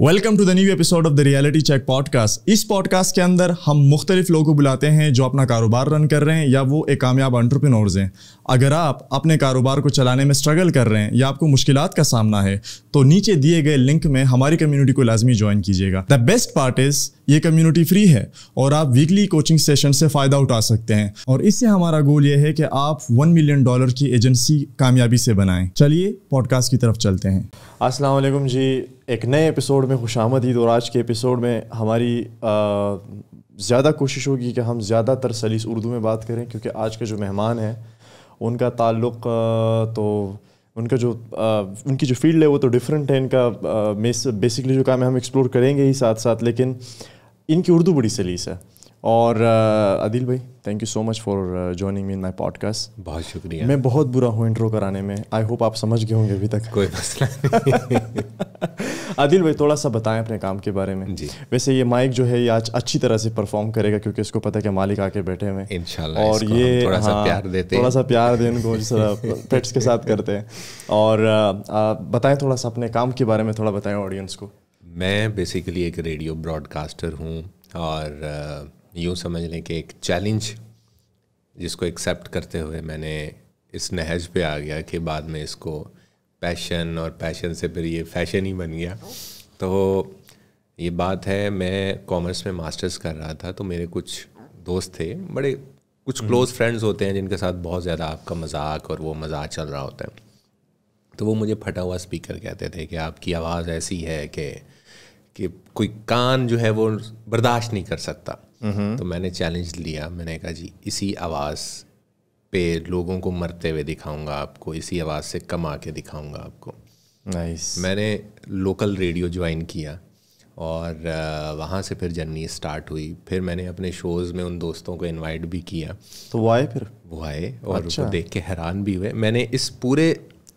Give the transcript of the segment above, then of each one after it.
Welcome to the new episode of the reality check podcast इस podcast के अंदर हम मुख्तलिफ लोगों को बुलाते हैं जो अपना कारोबार रन कर रहे हैं या वो एक कामयाब एंटरप्रेन्योर्स हैं अगर आप अपने कारोबार को चलाने में स्ट्रगल कर रहे हैं या आपको मुश्किल का सामना है तो नीचे दिए गए लिंक में हमारी कम्युनिटी को लाजमी ज्वाइन कीजिएगा द बेस्ट पार्ट इज़ ये कम्युनिटी फ्री है और आप वीकली कोचिंग सेशन से फ़ायदा उठा सकते हैं और इससे हमारा गोल ये है कि आप वन मिलियन डॉलर की एजेंसी कामयाबी से बनाएं चलिए पॉडकास्ट की तरफ चलते हैं अस्सलाम वालेकुम जी एक नए एपिसोड में खुश आमदीद और आज के एपिसोड में हमारी ज़्यादा कोशिश होगी कि हम ज़्यादातर सलीस उर्दू में बात करें क्योंकि आज के जो मेहमान हैं उनका ताल्लुक तो उनका जो आ, उनकी जो फील्ड है वो तो डिफरेंट है इनका आ, बेसिकली जो काम है हम एक्सप्लोर करेंगे ही साथ साथ लेकिन इनकी उर्दू बड़ी सलीस है और अदिल भाई thank you so much for joining me in my podcast बहुत शुक्रिया मैं बहुत बुरा हूँ इंट्रो कराने में आई होप आप समझ गए होंगे अभी तक कोई मसला आदिल भाई थोड़ा सा बताएं अपने काम के बारे में जी वैसे ये माइक जो है ये आज अच्छी तरह से परफॉर्म करेगा क्योंकि इसको पता है कि मालिक आके बैठे हुए हैं और ये हाँ, थोड़ा सा प्यार देते थोड़ा सा प्यार दे इनको पेट्स के साथ करते हैं और बताएं थोड़ा सा अपने काम के बारे में थोड़ा बताएं ऑडियंस को मैं बेसिकली एक रेडियो ब्रॉडकास्टर हूँ और uh, यूँ समझ लें कि एक चैलेंज जिसको एक्सेप्ट करते हुए मैंने इस नहज पे आ गया कि बाद में इसको पैशन और पैशन से फिर ये फैशन ही बन गया तो ये बात है मैं कॉमर्स में मास्टर्स कर रहा था तो मेरे कुछ दोस्त थे बड़े कुछ क्लोज हम्म। फ्रेंड्स होते हैं जिनके साथ बहुत ज़्यादा आपका मजाक और वो मजाक चल रहा होता है तो वो मुझे फटा हुआ स्पीकर कहते थे कि आपकी आवाज़ ऐसी है कि कि कोई कान जो है वो बर्दाश्त नहीं कर सकता हम्म। तो मैंने चैलेंज लिया मैंने कहा जी इसी आवाज़ पे लोगों को मरते हुए दिखाऊंगा आपको इसी आवाज़ से कमा के दिखाऊंगा आपको नाइस मैंने लोकल रेडियो ज्वाइन किया और वहाँ से फिर जर्नी स्टार्ट हुई फिर मैंने अपने शोज़ में उन दोस्तों को इनवाइट भी किया तो वो आए फिर वो आए और अच्छा। उनको देख के हैरान भी हुए मैंने इस पूरे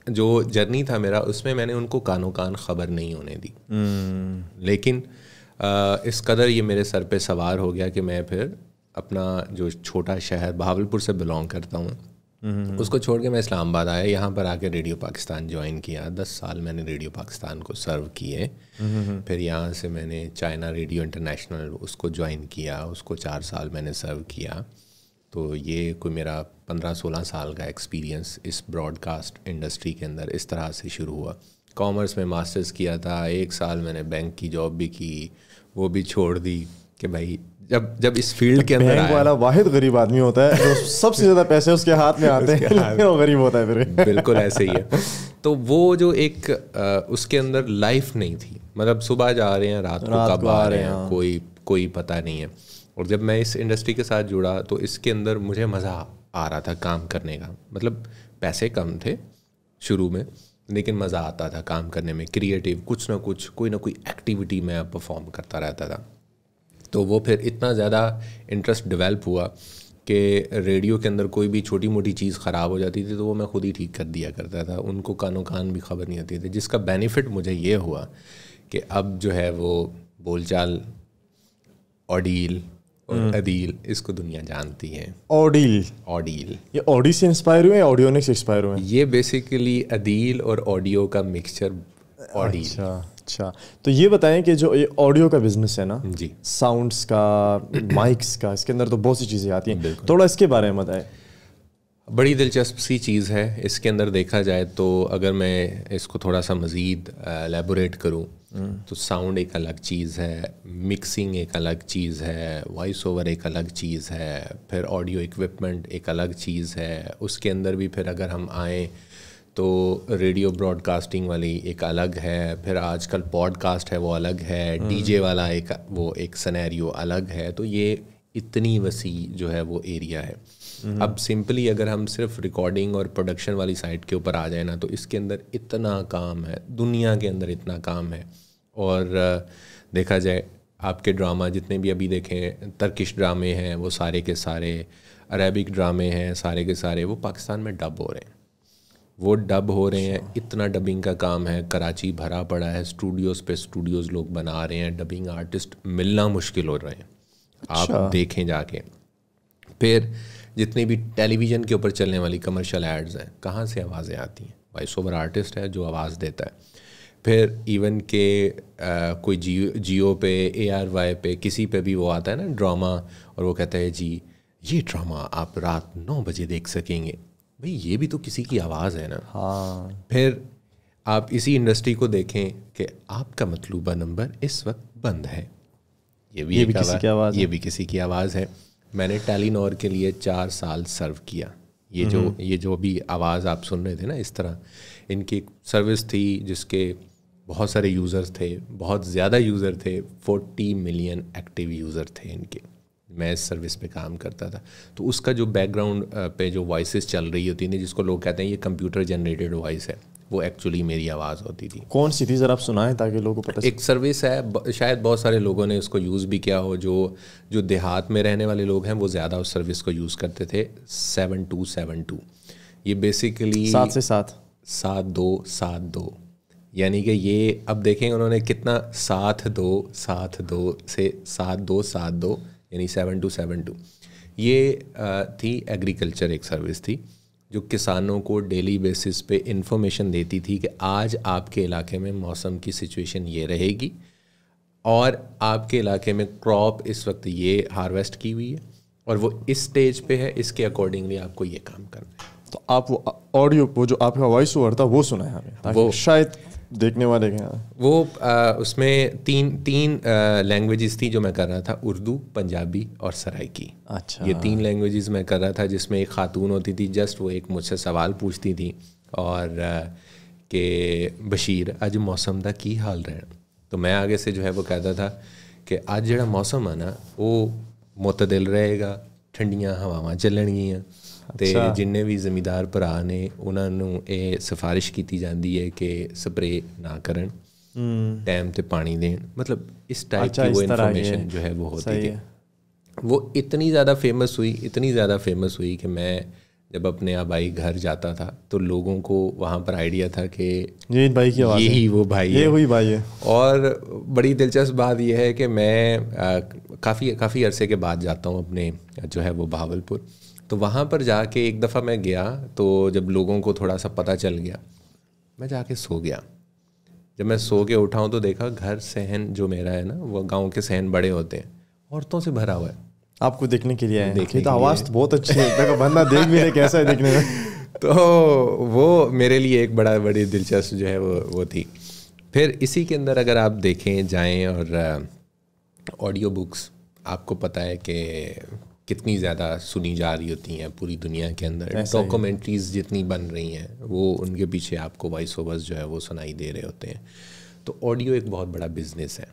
जो जर्नी था मेरा उसमें मैंने उनको कानों कान खबर नहीं होने दी हम्म। लेकिन आ, इस कदर ये मेरे सर पे सवार हो गया कि मैं फिर अपना जो छोटा शहर बहावलपुर से बिलोंग करता हूँ हम्म। उसको छोड़ के मैं इस्लामाबाद आया यहाँ पर आके रेडियो पाकिस्तान ज्वाइन किया दस साल मैंने रेडियो पाकिस्तान को सर्व किए हम्म। फिर यहाँ से मैंने चाइना रेडियो इंटरनेशनल उसको ज्वाइन किया उसको चार साल मैंने सर्व किया तो ये कोई मेरा पंद्रह सोलह साल का एक्सपीरियंस इस ब्रॉडकास्ट इंडस्ट्री के अंदर इस तरह से शुरू हुआ कॉमर्स में मास्टर्स किया था एक साल मैंने बैंक की जॉब भी की वो भी छोड़ दी कि भाई जब जब इस फील्ड के अंदर बैंक वाला वाहिद गरीब आदमी होता है जो सबसे ज़्यादा पैसे उसके हाथ में आते हैं वो गरीब होता है फिर बिल्कुल ऐसे ही है तो वो जो एक आ, उसके अंदर लाइफ नहीं थी मतलब सुबह जा रहे हैं रात को कब आ रहे हैं हाँ। कोई कोई पता नहीं है और जब मैं इस इंडस्ट्री के साथ जुड़ा तो इसके अंदर मुझे मज़ा आ रहा था काम करने का मतलब पैसे कम थे शुरू में लेकिन मज़ा आता था काम करने में क्रिएटिव कुछ ना कुछ कोई ना कोई एक्टिविटी में परफॉर्म करता रहता था तो वो फिर इतना ज़्यादा इंटरेस्ट डेवलप हुआ कि रेडियो के अंदर कोई भी छोटी मोटी चीज़ ख़राब हो जाती थी तो वो मैं खुद ही ठीक कर दिया करता था उनको कानों कान भी खबर नहीं आती थी जिसका बेनिफिट मुझे ये हुआ कि अब जो है वो बोलचाल ऑडील हम्म। अदील इसको दुनिया जानती है ऑडील ऑडील ये ऑडी से इंस्पायर हुए ऑडियोनिक इंस्पायर हुए ये बेसिकली अदील और ऑडियो का मिक्सचर ऑडील अच्छा अच्छा तो ये बताएं कि जो ये ऑडियो का बिजनेस है ना जी साउंड्स का माइक्स का इसके अंदर तो बहुत सी चीज़ें आती हैं थोड़ा इसके बारे में बताएं बड़ी दिलचस्प सी चीज़ है इसके अंदर देखा जाए तो अगर मैं इसको थोड़ा सा मज़ीद एलेबोरेट करूँ तो साउंड एक अलग चीज़ है मिक्सिंग एक अलग चीज़ है वॉइस ओवर एक अलग चीज़ है फिर ऑडियो इक्विपमेंट एक अलग चीज़ है उसके अंदर भी फिर अगर हम आएँ तो रेडियो ब्रॉडकास्टिंग वाली एक अलग है फिर आजकल पॉडकास्ट है वो अलग है डीजे हम्म। वाला एक वो एक सनेरियो अलग है तो ये इतनी वसी जो है वो एरिया है हम्म। अब सिंपली अगर हम सिर्फ रिकॉर्डिंग और प्रोडक्शन वाली साइट के ऊपर आ जाए ना तो इसके अंदर इतना काम है दुनिया के अंदर इतना काम है और देखा जाए आपके ड्रामा जितने भी अभी देखें तर्किश ड्रामे हैं वो सारे के सारे अरेबिक ड्रामे हैं सारे के सारे वो पाकिस्तान में डब हो रहे हैं वो डब हो रहे हैं अच्छा। इतना डबिंग का काम है कराची भरा पड़ा है स्टूडियोज़ पे स्टूडियोज़ लोग बना रहे हैं डबिंग आर्टिस्ट मिलना मुश्किल हो रहे हैं आप अच्छा। देखें जाके फिर जितने भी टेलीविज़न के ऊपर चलने वाली कमर्शियल एड्स हैं कहाँ से आवाज़ें आती हैं वॉइस ओवर आर्टिस्ट है जो आवाज़ देता है फिर इवन के आ, कोई जियो जियो पे ए आर वाई पे किसी पे भी वो आता है ना ड्रामा और वो कहता है जी ये ड्रामा आप रात नौ बजे देख सकेंगे भाई ये भी तो किसी की आवाज़ है ना हाँ फिर आप इसी इंडस्ट्री को देखें कि आपका मतलूबा नंबर इस वक्त बंद है ये भी ये भी किसी की आवाज़ ये भी किसी की आवाज़ है मैंने टेलीनोर के लिए चार साल सर्व किया ये जो हम्म। ये जो भी आवाज़ आप सुन रहे थे ना इस तरह इनकी सर्विस थी जिसके बहुत सारे यूज़र्स थे बहुत ज़्यादा यूज़र थे 40 मिलियन एक्टिव यूज़र थे इनके मैं इस सर्विस पे काम करता था तो उसका जो बैकग्राउंड पे जो वॉइस चल रही होती थी जिसको लोग कहते हैं ये कंप्यूटर जनरेटेड वॉइस है वो एक्चुअली मेरी आवाज़ होती थी कौन सी थी सर आप सुनाए ताकि लोगों को पता एक सर्विस है शायद बहुत सारे लोगों ने उसको यूज़ भी किया हो जो जो देहात में रहने वाले लोग हैं वो ज़्यादा उस सर्विस को यूज़ करते थे सेवन टू सेवन टू ये बेसिकली सात से सात सात दो सात दो यानी कि ये अब देखें उन्होंने कितना सात दो सात दो से सात दो सात दो यानी सेवन टू सेवन टू ये थी एग्रीकल्चर एक सर्विस थी जो किसानों को डेली बेसिस पे इन्फॉर्मेशन देती थी कि आज आपके इलाके में मौसम की सिचुएशन ये रहेगी और आपके इलाके में क्रॉप इस वक्त ये हार्वेस्ट की हुई है और वो इस स्टेज पे है इसके अकॉर्डिंगली आपको ये काम करना है तो आप वो ऑडियो वो जो आपका वॉइस ओवर था वो सुना है हमें वो शायद देखने वाले क्या वो आ, उसमें तीन तीन लैंग्वेजेस थी जो मैं कर रहा था उर्दू पंजाबी और सराइकी अच्छा ये तीन लैंग्वेजेस मैं कर रहा था जिसमें एक खातून होती थी जस्ट वो एक मुझसे सवाल पूछती थी और कि बशीर अज मौसम का की हाल रहना तो मैं आगे से जो है वो कहता था कि आज जड़ा मौसम है ना वो मुतदिल रहेगा ठंडिया हवावान चलनगियाँ ਤੇ ਜਿੰਨੇ ਵੀ ਜ਼ਮੀਦਾਰ ਭਰਾ ਨੇ ਉਹਨਾਂ ਨੂੰ ਇਹ ਸਿਫਾਰਿਸ਼ ਕੀਤੀ ਜਾਂਦੀ ਹੈ ਕਿ ਸਪਰੇ ਨਾ ਕਰਨ ਟਾਈਮ ਤੇ ਪਾਣੀ ਦੇਣ ਮਤਲਬ ਇਸ टाइप की वो इन्फॉर्मेशन जो है वो होती थी वो इतनी ज़्यादा फेमस हुई इतनी ज़्यादा फेमस हुई कि मैं जब अपने आबाई घर जाता था तो लोगों को वहाँ पर आइडिया था कि ये भाई की आवाज़ यही वो भाई ये वही भाई है और बड़ी दिलचस्प बात यह है कि मैं काफ़ी काफ़ी अरसे के बाद जाता हूँ अपने जो है वो बहावलपुर तो वहाँ पर जाके एक दफ़ा मैं गया तो जब लोगों को थोड़ा सा पता चल गया मैं जाके सो गया जब मैं सो के उठाऊँ तो देखा घर सहन जो मेरा है ना वो गाँव के सहन बड़े होते हैं औरतों से भरा हुआ है आपको देखने के लिए आए देखिए तो आवाज़ तो बहुत अच्छी है बंदा देख भी कैसा है देखने में तो वो मेरे लिए एक बड़ा बड़ी दिलचस्प जो है वो वो थी फिर इसी के अंदर अगर आप देखें जाएं और ऑडियो बुक्स आपको पता है कि कितनी ज़्यादा सुनी जा रही होती हैं पूरी दुनिया के अंदर डॉक्यूमेंट्रीज जितनी बन रही हैं वो उनके पीछे आपको वॉइस ओवर्स जो है वो सुनाई दे रहे होते हैं तो ऑडियो एक बहुत बड़ा बिजनेस है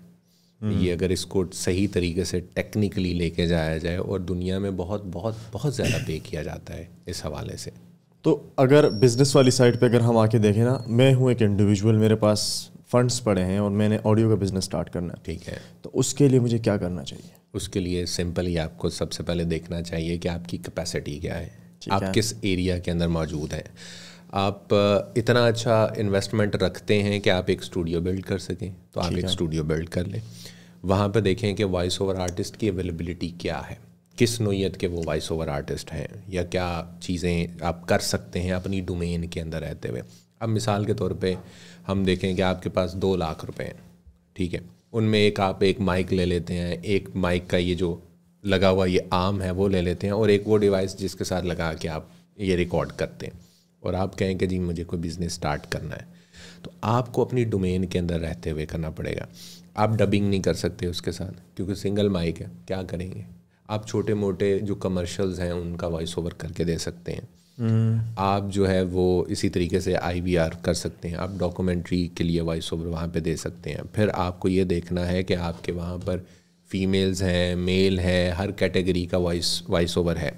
हम्म। ये अगर इसको सही तरीके से टेक्निकली लेके जाया जाए और दुनिया में बहुत बहुत बहुत ज़्यादा पे किया जाता है इस हवाले से तो अगर बिज़नेस वाली साइड पे अगर हम आके देखें ना मैं हूँ एक इंडिविजुअल मेरे पास फंड्स पड़े हैं और मैंने ऑडियो का बिज़नेस स्टार्ट करना है ठीक है तो उसके लिए मुझे क्या करना चाहिए उसके लिए सिंपल ही आपको सबसे पहले देखना चाहिए कि आपकी कैपेसिटी क्या है आप किस एरिया के अंदर मौजूद हैं आप इतना अच्छा इन्वेस्टमेंट रखते हैं कि आप एक स्टूडियो बिल्ड कर सकें तो आप एक स्टूडियो बिल्ड कर लें वहाँ पर देखें कि वॉइस ओवर आर्टिस्ट की अवेलेबिलिटी क्या है किस नोयत के वो वॉइस ओवर आर्टिस्ट हैं या क्या चीज़ें आप कर सकते हैं अपनी डोमेन के अंदर रहते हुए अब मिसाल के तौर पे हम देखें कि आपके पास दो लाख रुपए हैं ठीक है उनमें एक आप एक माइक ले लेते हैं एक माइक का ये जो लगा हुआ ये आर्म है वो ले लेते हैं और एक वो डिवाइस जिसके साथ लगा के आप ये रिकॉर्ड करते हैं और आप कहें कि जी मुझे कोई बिज़नेस स्टार्ट करना है तो आपको अपनी डोमेन के अंदर रहते हुए करना पड़ेगा आप डबिंग नहीं कर सकते उसके साथ क्योंकि सिंगल माइक है क्या करेंगे आप छोटे मोटे जो कमर्शल्स हैं उनका वॉइस ओवर करके दे सकते हैं हम्म। आप जो है वो इसी तरीके से आई वी आर कर सकते हैं आप डॉक्यूमेंट्री के लिए वॉइस ओवर वहाँ पर दे सकते हैं फिर आपको ये देखना है कि आपके वहाँ पर फीमेल्स हैं मेल हैं हर कैटेगरी का वॉइस वॉइस ओवर है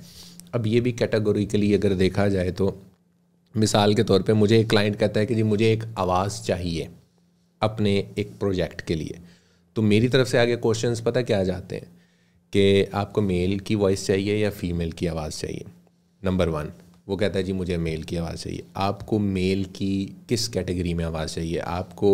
अब ये भी लिए अगर देखा जाए तो मिसाल के तौर पे मुझे एक क्लाइंट कहता है कि जी मुझे एक आवाज़ चाहिए अपने एक प्रोजेक्ट के लिए तो मेरी तरफ से आगे क्वेश्चंस पता क्या जाते हैं कि आपको मेल की वॉइस चाहिए या फीमेल की आवाज़ चाहिए नंबर वन वो कहता है जी मुझे मेल की आवाज़ चाहिए आपको मेल की किस कैटेगरी में आवाज़ चाहिए आपको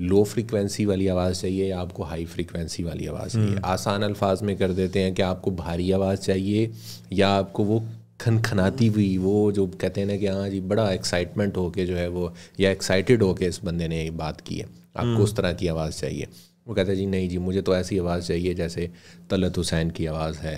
लो फ्रिक्वेंसी वाली आवाज़ चाहिए या आपको हाई फ्रिक्वेंसी वाली आवाज़ चाहिए हम्म। आसान अल्फाज में कर देते हैं कि आपको भारी आवाज़ चाहिए या आपको वो खनखनाती हुई वो जो कहते हैं ना कि हाँ जी बड़ा एक्साइटमेंट होके जो है वो या एक्साइटेड होके इस बंदे ने बात की है आपको हम्म। उस तरह की आवाज़ चाहिए वो कहते हैं जी नहीं जी मुझे तो ऐसी आवाज़ चाहिए जैसे तलत हुसैन की आवाज़ है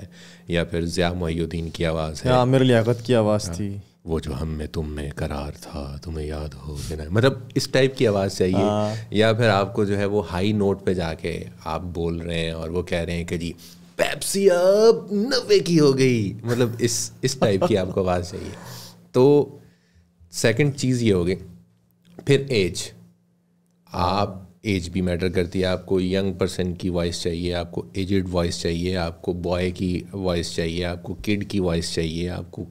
या फिर ज़िया मोहुद्दीन की आवाज़ है आमिर लियाकत की आवाज़ हाँ। थी वो जो हम में तुम में करार था तुम्हें याद हो बिना मतलब इस टाइप की आवाज़ चाहिए हाँ। या फिर आपको जो है वो हाई नोट पे जाके आप बोल रहे हैं और वो कह रहे हैं कि जी पेप्सी अब नब्बे की हो गई मतलब इस इस टाइप की आपको आवाज़ चाहिए तो सेकंड चीज़ ये हो गई फिर एज आप एज भी मैटर करती है आपको यंग पर्सन की वॉइस चाहिए आपको एजड वॉइस चाहिए आपको बॉय की वॉइस चाहिए आपको किड की वॉइस चाहिए आपको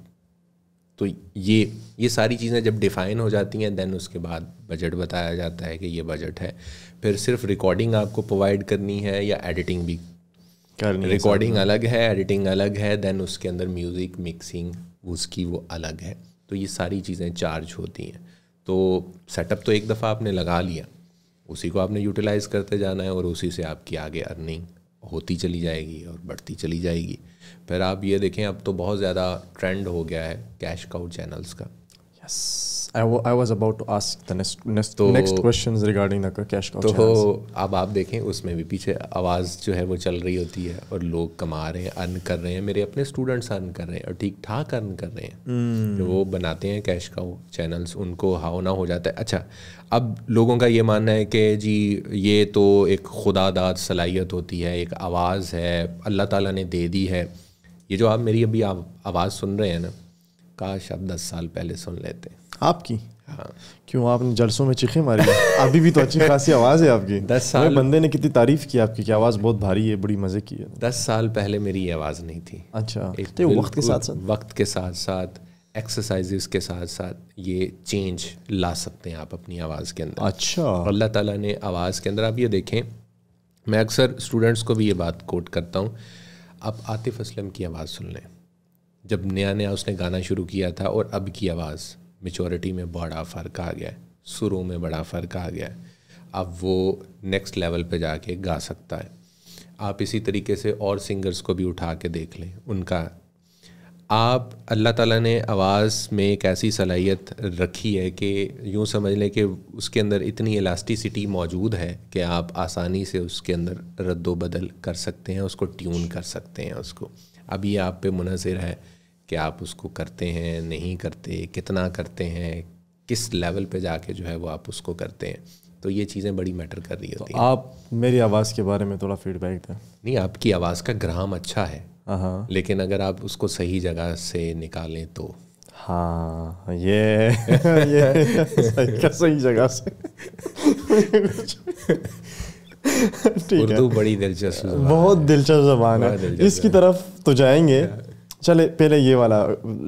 तो ये ये सारी चीज़ें जब डिफ़ाइन हो जाती हैं दैन उसके बाद बजट बताया जाता है कि ये बजट है फिर सिर्फ रिकॉर्डिंग आपको प्रोवाइड करनी है या एडिटिंग भी करनी रिकॉर्डिंग अलग है एडिटिंग अलग है दैन उसके अंदर म्यूज़िक मिक्सिंग उसकी वो अलग है तो ये सारी चीज़ें चार्ज होती हैं तो सेटअप तो एक दफ़ा आपने लगा लिया उसी को आपने यूटिलाइज़ करते जाना है और उसी से आपकी आगे अर्निंग होती चली जाएगी और बढ़ती चली जाएगी फिर आप ये देखें अब तो बहुत ज़्यादा ट्रेंड हो गया है कैश काउ चैनल्स का yes yes. I, I was about to ask the next next, तो, next questions regarding the cash cow तो अब आप देखें उसमें भी पीछे आवाज़ जो है वो चल रही होती है और लोग कमा रहे हैं अर्न कर रहे हैं मेरे अपने स्टूडेंट्स अर्न कर रहे हैं और ठीक ठाक अर्न कर रहे हैं mm. वो बनाते हैं कैश वो चैनल्स उनको हाव ना हो जाता है अच्छा अब लोगों का ये मानना है कि जी ये तो एक दाद सलाहियत होती है एक आवाज़ है अल्लाह ताला ने दे दी है ये जो आप मेरी अभी आवाज़ सुन रहे हैं ना काश आप दस साल पहले सुन लेते आपकी हाँ। क्यों आपने जलसों में चीखे मारी अभी भी तो अच्छी खासी आवाज़ है आपकी दस साल बंदे ने कितनी तारीफ की आपकी कि आवाज़ बहुत भारी है बड़ी मज़े की है दस साल पहले मेरी ये आवाज़ नहीं थी अच्छा एक तो वक्त के साथ साथ वक्त के साथ साथ एक्सरसाइजेस के साथ साथ ये चेंज ला सकते हैं आप अपनी आवाज़ के अंदर अच्छा अल्लाह ताला ने आवाज़ के अंदर आप ये देखें मैं अक्सर स्टूडेंट्स को भी ये बात कोट करता हूँ आप आतिफ असलम की आवाज़ सुन लें जब नया नया उसने गाना शुरू किया था और अब की आवाज़ मेचोरिटी में बड़ा फ़र्क आ गया है शुरू में बड़ा फ़र्क आ गया है अब वो नेक्स्ट लेवल पे जाके गा सकता है आप इसी तरीके से और सिंगर्स को भी उठा के देख लें उनका आप अल्लाह ताला ने आवाज़ में एक ऐसी सलाहियत रखी है कि यूँ समझ लें कि उसके अंदर इतनी इलास्टिसिटी मौजूद है कि आप आसानी से उसके अंदर रद्दो बदल कर सकते हैं उसको ट्यून कर सकते हैं उसको अब ये आप पे मुनहसर है कि आप उसको करते हैं नहीं करते कितना करते हैं किस लेवल पे जाके जो है वो आप उसको करते हैं तो ये चीज़ें बड़ी मैटर कर रही तो होती तो हैं आप मेरी आवाज़ के बारे में थोड़ा फीडबैक दें नहीं आपकी आवाज़ का ग्राम अच्छा है लेकिन अगर आप उसको सही जगह से निकालें तो हाँ ये ये सही, सही जगह से उर्दू बड़ी दिलचस्प बहुत दिलचस्प जबान है इसकी तरफ तो जाएंगे हाँ। चले पहले ये वाला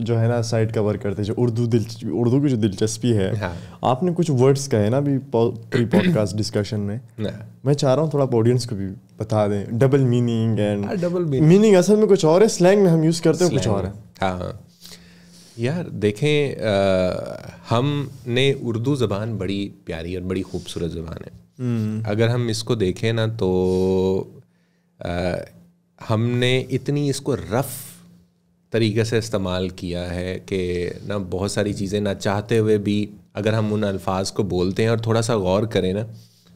जो है ना साइड कवर करते जो उर्दू दिल उर्दू की जो दिलचस्पी है हाँ। आपने कुछ वर्ड्स कहे ना अभी प्री पॉडकास्ट डिस्कशन में हाँ। मैं चाह रहा हूँ थोड़ा ऑडियंस को भी बता दें double meaning and double meaning असल में कुछ और है स्लैंग में हम यूज़ करते हैं कुछ और है हाँ यार देखें हमने उर्दू ज़बान बड़ी प्यारी और बड़ी खूबसूरत ज़बान है हम्म। अगर हम इसको देखें ना तो आ, हमने इतनी इसको रफ़ तरीके से इस्तेमाल किया है कि ना बहुत सारी चीज़ें ना चाहते हुए भी अगर हम उन अल्फाज को बोलते हैं और थोड़ा सा गौर करें ना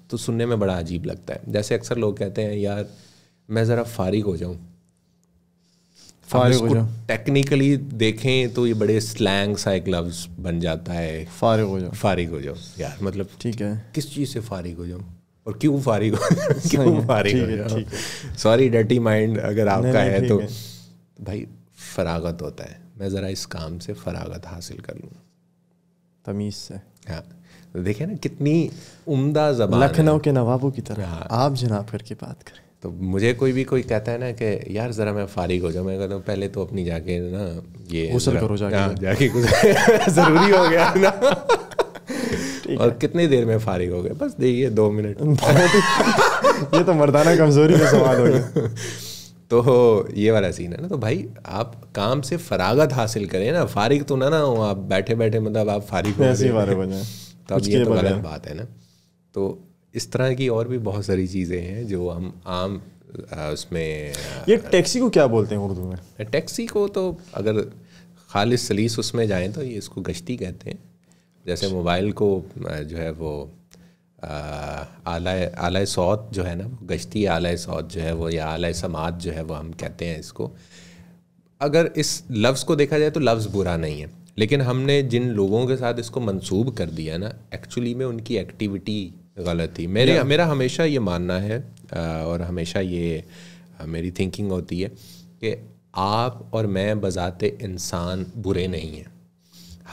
तो सुनने में बड़ा अजीब लगता है जैसे अक्सर लोग कहते हैं यार मैं ज़रा फारिग हो जाऊँ फारिग हो जाऊँ टेक्निकली देखें तो ये बड़े स्लैंग सा एक लफ्ज़ बन जाता है फारिग हो जाओ फारिग हो जाओ यार मतलब ठीक है किस चीज़ से फारिग हो जाऊँ और क्यों फारिग हो क्यों फारिग हो जाओ सॉरी डटी माइंड अगर आपका है तो भाई फरागत होता है मैं ज़रा इस काम से फरागत हासिल कर लूँ तमीज़ से हाँ तो देखे ना कितनी उम्दा जबान लखनऊ के नवाबों की तरह हाँ। आप जनाब करके बात करें तो मुझे कोई भी कोई कहता है ना कि यार ज़रा मैं फारिग हो जाऊँ मैं कहता हूँ पहले तो अपनी जाके ना ये गुसल करो जाके हाँ जाके ज़रूरी हो गया ना और कितनी देर में फारिग हो गए बस देखिए दो मिनट ये तो मर्दाना कमजोरी का सवाल हो गया तो ये वाला सीन है ना तो भाई आप काम से फरागत हासिल करें ना फारिग तो ना ना हो आप बैठे बैठे मतलब आप फारिग हो तो ये तो गलत बात है ना तो इस तरह की और भी बहुत सारी चीज़ें हैं जो हम आम उसमें ये टैक्सी को क्या बोलते हैं उर्दू में टैक्सी को तो अगर खालिश सलीस उसमें जाएँ तो ये इसको गश्ती कहते हैं जैसे मोबाइल को जो है वो आला आला सौत जो है ना गश्ती आला सौत जो है वो या आला समात जो है वो हम कहते हैं इसको अगर इस लफ्ज़ को देखा जाए तो लफ्ज़ बुरा नहीं है लेकिन हमने जिन लोगों के साथ इसको मंसूब कर दिया ना एक्चुअली में उनकी एक्टिविटी गलत थी मेरे मेरा हमेशा ये मानना है और हमेशा ये मेरी थिंकिंग होती है कि आप और मैं बजाते इंसान बुरे नहीं हैं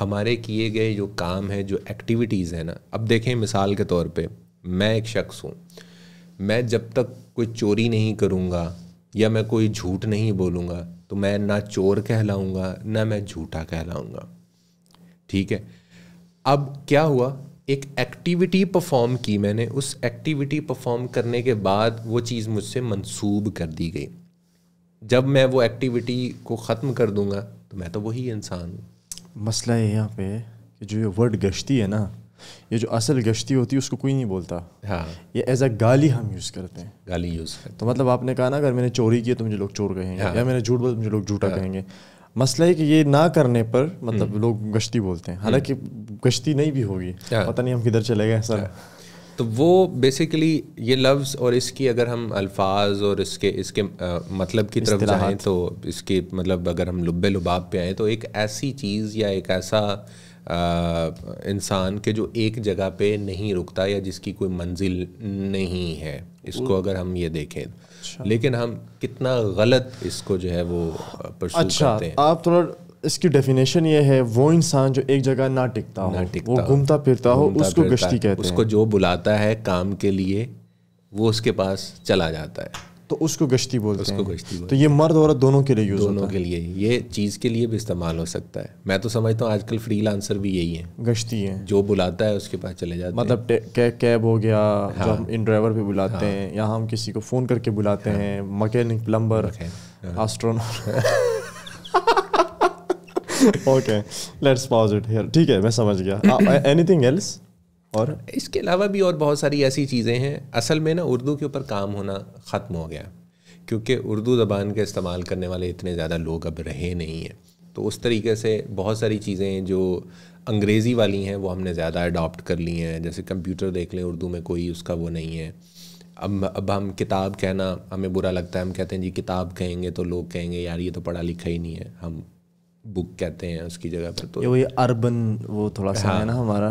हमारे किए गए जो काम है जो एक्टिविटीज़ हैं ना अब देखें मिसाल के तौर पे मैं एक शख्स हूँ मैं जब तक कोई चोरी नहीं करूँगा या मैं कोई झूठ नहीं बोलूँगा तो मैं ना चोर कहलाऊँगा ना मैं झूठा कहलाऊँगा ठीक है अब क्या हुआ एक एक्टिविटी परफॉर्म की मैंने उस एक्टिविटी परफॉर्म करने के बाद वो चीज़ मुझसे मंसूब कर दी गई जब मैं वो एक्टिविटी को ख़त्म कर दूंगा तो मैं तो वही इंसान हूँ मसला है यहाँ पे कि जो ये वर्ड गश्ती है ना ये जो असल गश्ती होती है उसको कोई नहीं बोलता हाँ ये एज अ गाली हम यूज़ करते हैं गाली यूज़ करते तो मतलब आपने कहा ना अगर मैंने चोरी की है तो मुझे लोग चोर कहेंगे हाँ। या मैंने झूठ बोला तो मुझे लोग झूठा हाँ। कहेंगे मसला है कि ये ना करने पर मतलब हम्म। लोग गश्ती बोलते हैं हम्म। हालांकि गश्ती नहीं भी होगी हाँ। पता नहीं हम किधर चले गए सर तो वो बेसिकली ये लफ्ज़ और इसकी अगर हम अल्फाज और इसके इसके आ, मतलब की तरफ जाएँ तो इसके मतलब अगर हम लुब्बे लुबाब पे आएँ तो एक ऐसी चीज़ या एक ऐसा इंसान के जो एक जगह पे नहीं रुकता या जिसकी कोई मंजिल नहीं है इसको अगर हम ये देखें अच्छा। लेकिन हम कितना गलत इसको जो है वो अच्छा, करते हैं आप थोड़ा इसकी डेफिनेशन ये है वो इंसान जो एक जगह ना टिकता हो ना टिकता वो घूमता फिरता हो उसको गश्ती कहते उसको जो बुलाता है काम के लिए वो उसके पास चला जाता है तो उसको गश्ती बोलते उसको हैं गश्ती बोलते तो ये मर्द औरत दोनों के लिए यूज़ दोनों के लिए ये चीज़ के लिए भी इस्तेमाल हो सकता है मैं तो समझता हूँ आजकल फ्री लांसर भी यही है गश्ती है जो बुलाता है उसके पास चले जाते मतलब कैब हो गया हाँ, जो हम इन ड्राइवर भी बुलाते हाँ, हैं या हम किसी को फ़ोन करके बुलाते हाँ, हैं mechanic plumber astronaut okay let's pause it here ठीक है मैं समझ गया एनीथिंग एल्स और इसके अलावा भी और बहुत सारी ऐसी चीज़ें हैं असल में ना उर्दू के ऊपर काम होना ख़त्म हो गया क्योंकि उर्दू ज़बान का इस्तेमाल करने वाले इतने ज़्यादा लोग अब रहे नहीं हैं तो उस तरीके से बहुत सारी चीज़ें जो अंग्रेज़ी वाली हैं वो हमने ज़्यादा अडॉप्ट कर ली हैं जैसे कंप्यूटर देख लें उर्दू में कोई उसका वो नहीं है अब अब हम किताब कहना हमें बुरा लगता है हम कहते हैं जी किताब कहेंगे तो लोग कहेंगे यार ये तो पढ़ा लिखा ही नहीं है हम बुक कहते हैं उसकी जगह पर तो ये अर्बन वो थोड़ा सा है हाँ। ना हमारा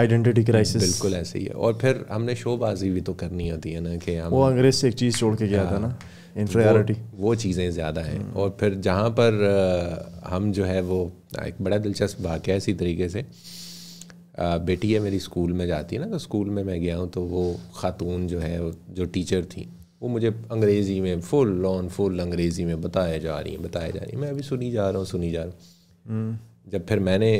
आइडेंटिटी क्राइसिस हम्म, बिल्कुल ऐसे ही है और फिर हमने शोबाजी भी तो करनी होती है ना कि हम वो अंग्रेज से एक चीज़ छोड़ के गया था ना इंफ्रायरिटी हाँ, वो, वो चीज़ें ज़्यादा हैं हम्म। और फिर जहाँ पर हम जो है वो एक बड़ा दिलचस्प वाक्य है इसी तरीके से बेटी है मेरी स्कूल में जाती है ना तो स्कूल में मैं गया हूँ तो वो खातून जो है जो टीचर थी वो मुझे अंग्रेज़ी में फुल ऑन फुल अंग्रेज़ी में बताया जा रही हैं बताया जा रही हैं मैं अभी सुनी जा रहा हूँ सुनी जा रहा हूँ हम्म। जब फिर मैंने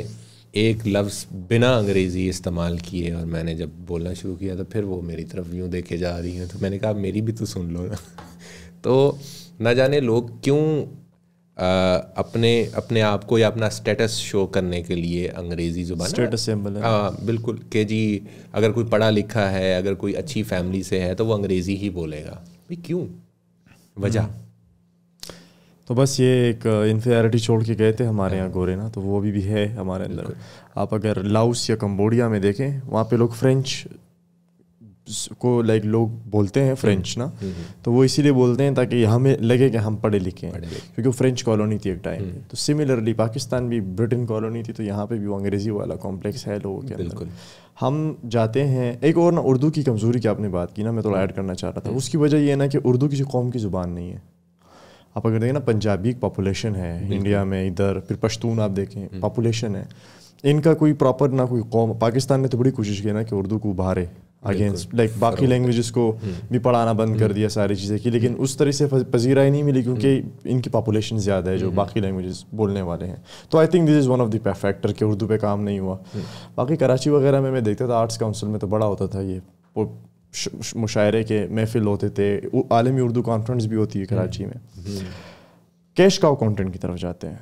एक लफ्ज़ बिना अंग्रेज़ी इस्तेमाल किए और मैंने जब बोलना शुरू किया तो फिर वो मेरी तरफ यूँ देखे जा रही हैं तो मैंने कहा मेरी भी तो सुन लो ना तो ना जाने लोग क्यों आ, अपने अपने आप को या अपना स्टेटस शो करने के लिए अंग्रेज़ी ज़ुबान स्टेटस सिंबल हाँ बिल्कुल के जी अगर कोई पढ़ा लिखा है अगर कोई अच्छी फैमिली से है तो वो अंग्रेज़ी ही बोलेगा भाई क्यों वजह हम्म। तो बस ये एक इन्फेरिटी छोड़ के गए थे हमारे यहाँ गोरे ना तो वो अभी भी है हमारे अंदर आप अगर लाउस या कम्बोडिया में देखें वहाँ पे लोग फ्रेंच को लाइक लोग बोलते हैं फ्रेंच ना हम्म, हम्म, हम्म। तो वो इसीलिए बोलते हैं ताकि हमें लगे कि हम पढ़े लिखे हैं क्योंकि फ्रेंच कॉलोनी थी एक टाइम तो सिमिलरली पाकिस्तान भी ब्रिटेन कॉलोनी थी तो यहाँ पे भी वो अंग्रेज़ी वाला कॉम्प्लेक्स है लोगों के अंदर हम जाते हैं एक और ना उर्दू की कमज़ोरी की आपने बात की ना मैं थोड़ा ऐड करना चाह रहा था उसकी वजह यह है ना कि उर्दू किसी कौम की ज़ुबान नहीं है आप अगर देखें ना पंजाबी पॉपुलेशन है इंडिया में इधर फिर पश्तून आप देखें पॉपुलेशन है इनका कोई प्रॉपर ना कोई कौम पाकिस्तान ने तो बड़ी कोशिश की ना कि उर्दू को उभारे अगेंस्ट लाइक बाकी लैंग्वेज को हम्म। भी पढ़ाना बंद कर हम्म। दिया सारी चीज़ें की लेकिन उस तरह से पजीरा ही नहीं मिली क्योंकि हम्म। इनकी पॉपुलेशन ज़्यादा है जो बाकी लैंग्वेज बोलने वाले हैं तो I think this is one of the factor कि उर्दू पे काम नहीं हुआ बाकी कराची वगैरह में मैं देखता था आर्ट्स काउंसिल में तो बड़ा होता था ये मुशायरे के महफिल होते थे आलमी उर्दू कॉन्फ्रेंस भी होती है कराची में कैश काउ कॉन्टेंट की तरफ जाते हैं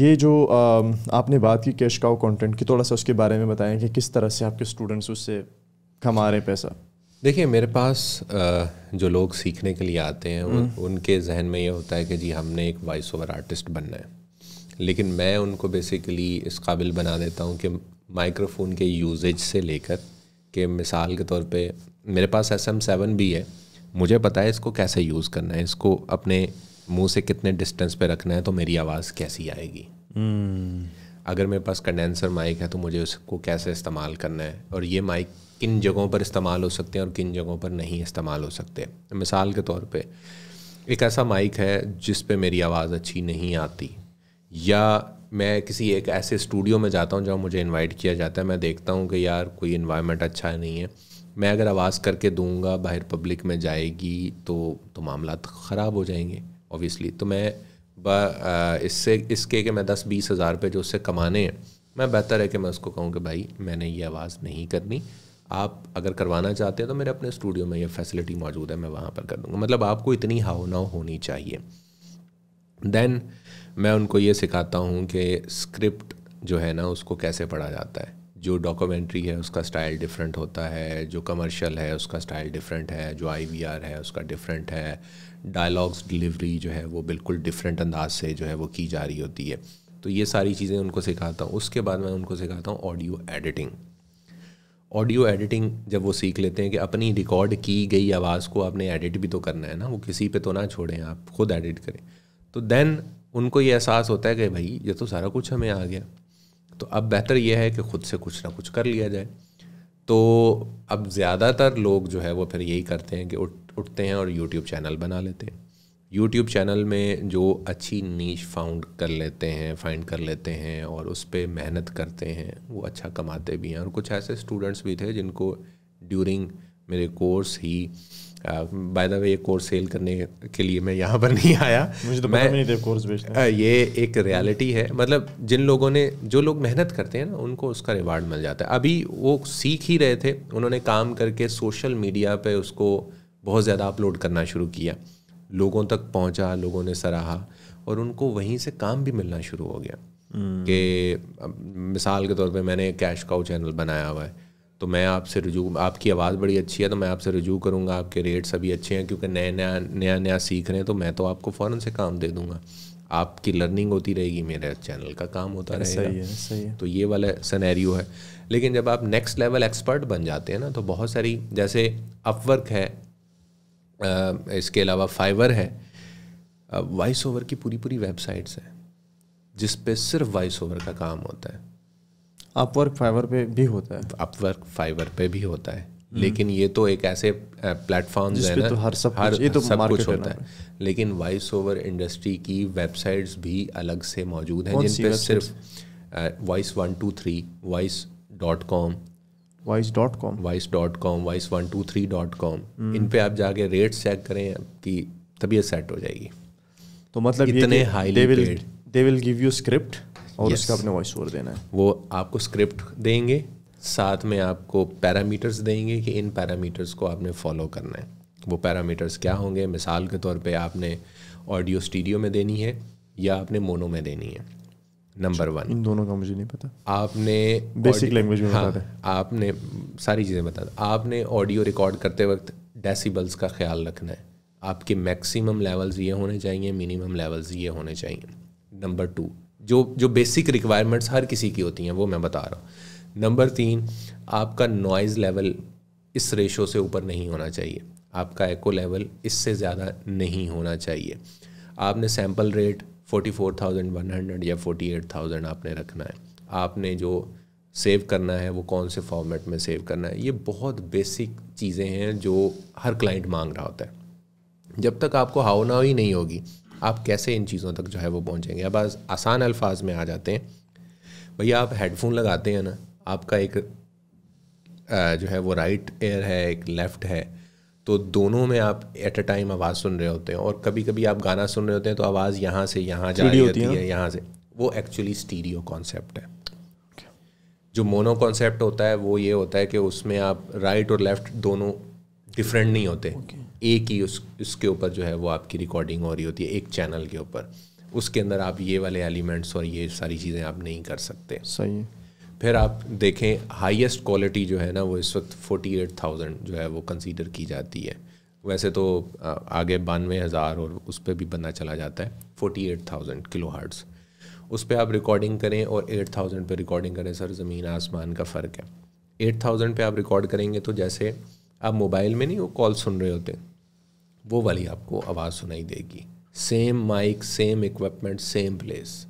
ये जो आ, आपने बात की कैश काउ कॉन्टेंट की थोड़ा सा उसके बारे में बताएं कि किस तरह से आपके स्टूडेंट्स उससे कमा रहे पैसा देखिए मेरे पास जो लोग सीखने के लिए आते हैं हम्म। उनके जहन में ये होता है कि जी हमने एक वॉइस ओवर आर्टिस्ट बनना है लेकिन मैं उनको बेसिकली इस काबिल बना देता हूँ कि माइक्रोफोन के यूजेज से लेकर के मिसाल के तौर पे मेरे पास एस एम सेवन भी है मुझे पता है इसको कैसे यूज़ करना है इसको अपने मुंह से कितने डिस्टेंस पे रखना है तो मेरी आवाज़ कैसी आएगी हम्म। अगर मेरे पास कंडेंसर माइक है तो मुझे उसको कैसे इस्तेमाल करना है और ये माइक किन जगहों पर इस्तेमाल हो सकते हैं और किन जगहों पर नहीं इस्तेमाल हो सकते मिसाल के तौर पे एक ऐसा माइक है जिस पे मेरी आवाज़ अच्छी नहीं आती या मैं किसी एक ऐसे स्टूडियो में जाता हूँ जहाँ मुझे इनवाइट किया जाता है मैं देखता हूँ कि यार कोई इन्वायरमेंट अच्छा नहीं है मैं अगर आवाज़ करके दूंगा बाहर पब्लिक में जाएगी तो तो मामला ख़राब हो जाएंगे ऑब्वियसली तो मैं आ, इससे इसके कि मैं दस बीस हज़ार रुपये जो उससे कमाने हैं मैं बेहतर है कि मैं उसको कहूँ कि भाई मैंने ये आवाज़ नहीं करनी आप अगर करवाना चाहते हैं तो मेरे अपने स्टूडियो में ये फैसिलिटी मौजूद है मैं वहाँ पर कर दूँगा मतलब आपको इतनी हाव नाव होनी चाहिए देन मैं उनको ये सिखाता हूँ कि स्क्रिप्ट जो है ना उसको कैसे पढ़ा जाता है जो डॉक्यूमेंट्री है उसका स्टाइल डिफरेंट होता है जो कमर्शियल है उसका स्टाइल डिफरेंट है जो आई है उसका डिफरेंट है डायलॉग्स डिलीवरी जो है वो बिल्कुल डिफरेंट अंदाज से जो है वो की जा रही होती है तो ये सारी चीज़ें उनको सिखाता हूँ उसके बाद मैं उनको सिखाता हूँ ऑडियो एडिटिंग ऑडियो एडिटिंग जब वो सीख लेते हैं कि अपनी रिकॉर्ड की गई आवाज़ को आपने एडिट भी तो करना है ना वो किसी पे तो ना छोड़ें आप खुद एडिट करें तो देन उनको ये एहसास होता है कि भाई ये तो सारा कुछ हमें आ गया तो अब बेहतर यह है कि खुद से कुछ ना कुछ कर लिया जाए तो अब ज़्यादातर लोग जो है वो फिर यही करते हैं कि उठ उठते हैं और यूट्यूब चैनल बना लेते हैं यूट्यूब चैनल में जो अच्छी नीच फाउंड कर लेते हैं फाइंड कर लेते हैं और उस पर मेहनत करते हैं वो अच्छा कमाते भी हैं और कुछ ऐसे स्टूडेंट्स भी थे जिनको ड्यूरिंग मेरे कोर्स ही बाय द वे ये कोर्स सेल करने के लिए मैं यहाँ पर नहीं आया मुझे तो मैं नहीं कोर्स ये एक रियलिटी है मतलब जिन लोगों ने जो लोग मेहनत करते हैं ना उनको उसका रिवार्ड मिल जाता है अभी वो सीख ही रहे थे उन्होंने काम करके सोशल मीडिया पे उसको बहुत ज़्यादा अपलोड करना शुरू किया लोगों तक पहुंचा लोगों ने सराहा और उनको वहीं से काम भी मिलना शुरू हो गया कि मिसाल के तौर पे मैंने कैश काउ चैनल बनाया हुआ है तो मैं आपसे रजू आपकी आवाज़ बड़ी अच्छी है तो मैं आपसे रजू करूँगा आपके रेट्स अभी अच्छे हैं क्योंकि नए नया नया नया सीख रहे हैं तो मैं तो आपको फ़ौर से काम दे दूँगा आपकी लर्निंग होती रहेगी मेरे चैनल का काम होता रहेगा सही है सही है तो ये वाला सनेरियो है लेकिन जब आप नेक्स्ट लेवल एक्सपर्ट बन जाते हैं ना तो बहुत सारी जैसे अपवर्क है इसके अलावा फाइवर है वॉइस ओवर की पूरी पूरी वेबसाइट्स हैं जिस पे सिर्फ वॉइस ओवर का काम होता है अपवर्क फाइवर पे भी होता है अपवर्क फाइवर पे भी होता है हम्म। लेकिन ये तो एक ऐसे प्लेटफॉर्म है ना तो हर सब हर ये तो सब कुछ होता है लेकिन वॉइस ओवर इंडस्ट्री की वेबसाइट्स भी अलग से मौजूद हैं जिन पे सिर्फ voice one two three voice dot com voice dot com voice dot com voice one two three dot com इन पर आप जाके रेट्स चेक करें आपकी तबीयत सेट हो जाएगी तो मतलब इतने they will give you script और yes. उसका अपने वॉइस ओवर देना है वो आपको स्क्रिप्ट देंगे साथ में आपको पैरामीटर्स देंगे कि इन पैरामीटर्स को आपने फॉलो करना है वो पैरामीटर्स क्या होंगे मिसाल के तौर पे आपने ऑडियो स्टीडियो में देनी है या आपने मोनो में देनी है नंबर वन इन दोनों का मुझे नहीं पता आपने बेसिक लैंग्वेज में हाँ, आपने सारी चीज़ें बता आपने ऑडियो रिकॉर्ड करते वक्त डेसिबल्स का ख्याल रखना है आपके मैक्सिमम लेवल्स ये होने चाहिए मिनिमम लेवल्स ये होने चाहिए नंबर टू जो जो बेसिक रिक्वायरमेंट्स हर किसी की होती हैं वो मैं बता रहा हूँ नंबर तीन आपका नॉइज़ लेवल इस रेशो से ऊपर नहीं होना चाहिए आपका एको लेवल इससे ज़्यादा नहीं होना चाहिए आपने sample rate 44,100 four thousand one hundred या फोर्टी एट थाउजेंड आपने रखना है आपने जो सेव करना है वो कौन से फॉर्मेट में सेव करना है ये बहुत बेसिक चीज़ें हैं जो हर क्लाइंट मांग रहा होता है जब तक आपको हावना ही नहीं होगी आप कैसे इन चीज़ों तक जो है वो पहुँचेंगे अब आज आसान अल्फाज में आ जाते हैं भैया आप हेडफोन लगाते हैं ना आपका एक जो है वो राइट एयर है एक लेफ़्ट है तो दोनों में आप एट अ टाइम आवाज़ सुन रहे होते हैं और कभी कभी आप गाना सुन रहे होते हैं तो आवाज़ यहाँ से यहाँ जा रही होती है यहाँ से वो एक्चुअली स्टीरियो कॉन्सेप्ट है जो मोनो कॉन्सेप्ट होता है वो ये होता है कि उसमें आप राइट और लेफ्ट दोनों डिफरेंट नहीं होते okay. एक ही उस उसके ऊपर जो है वो आपकी रिकॉर्डिंग हो रही होती है एक चैनल के ऊपर उसके अंदर आप ये वाले एलिमेंट्स और ये सारी चीज़ें आप नहीं कर सकते सही है फिर आप देखें हाईएस्ट क्वालिटी जो है ना वो इस वक्त फोर्टी एट थाउजेंड जो है वो कंसीडर की जाती है वैसे तो आगे बानवे हज़ार और उस पर भी बनना चला जाता है forty eight thousand kilo hertz उस पर आप रिकॉर्डिंग करें और एट थाउजेंड पर रिकॉर्डिंग करें सर ज़मीन आसमान का फ़र्क है एट थाउजेंड पर आप रिकॉर्ड करेंगे तो जैसे आप मोबाइल में नहीं वो कॉल सुन रहे होते वो वाली आपको आवाज़ सुनाई देगी same mic same equipment same place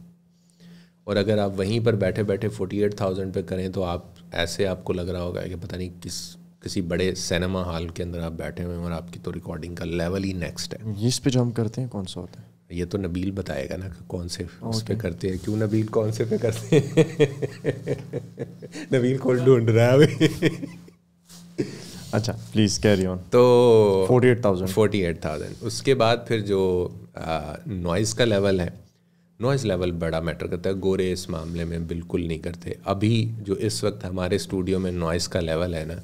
और अगर आप वहीं पर बैठे बैठे फोर्टी एट थाउजेंड पर करें तो आप ऐसे आपको लग रहा होगा कि पता नहीं किस किसी बड़े सिनेमा हॉल के अंदर आप बैठे हुए हैं और आपकी तो रिकॉर्डिंग का लेवल ही नेक्स्ट है इस पे जो हम करते हैं कौन सा होता है ये तो नबील बताएगा ना कौन से okay. उस पे करते हैं क्यों नबील कौन से पे करते हैं नबील कौन ढूंढ रहा है अभी अच्छा प्लीज़ कैरी ऑन तो forty eight thousand forty eight thousand उसके बाद फिर जो नॉइज़ का लेवल है नॉइस लेवल बड़ा मैटर करता है गोरे इस मामले में बिल्कुल नहीं करते अभी जो इस वक्त हमारे स्टूडियो में नॉइस का लेवल है ना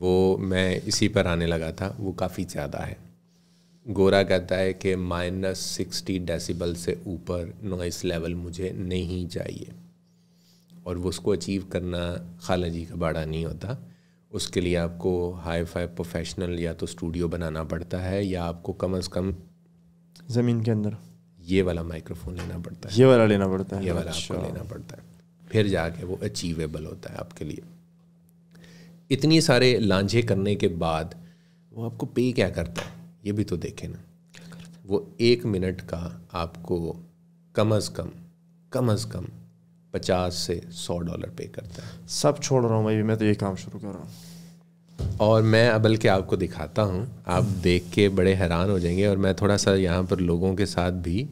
वो मैं इसी पर आने लगा था वो काफ़ी ज़्यादा है गोरा कहता है कि माइनस सिक्सटी डेसीबल से ऊपर नॉइस लेवल मुझे नहीं चाहिए और वो उसको अचीव करना खाला जी का बाड़ा नहीं होता उसके लिए आपको हाई फाई प्रोफेशनल या तो स्टूडियो बनाना पड़ता है या आपको कम अज़ कम ज़मीन के अंदर ये वाला माइक्रोफोन लेना पड़ता है ये वाला लेना पड़ता है ये वाला आपको अच्छा। लेना पड़ता है फिर जाके वो अचीवेबल होता है आपके लिए इतने सारे लांझे करने के बाद वो आपको पे क्या करता है ये भी तो देखें ना वो एक मिनट का आपको कम अज़ कम कम अज़ कम पचास से सौ डॉलर पे करता है सब छोड़ रहा हूँ भाई मैं तो ये काम शुरू कर रहा हूँ और मैं बल्कि आपको दिखाता हूँ आप देख के बड़े हैरान हो जाएंगे और मैं थोड़ा सा यहाँ पर लोगों के साथ भी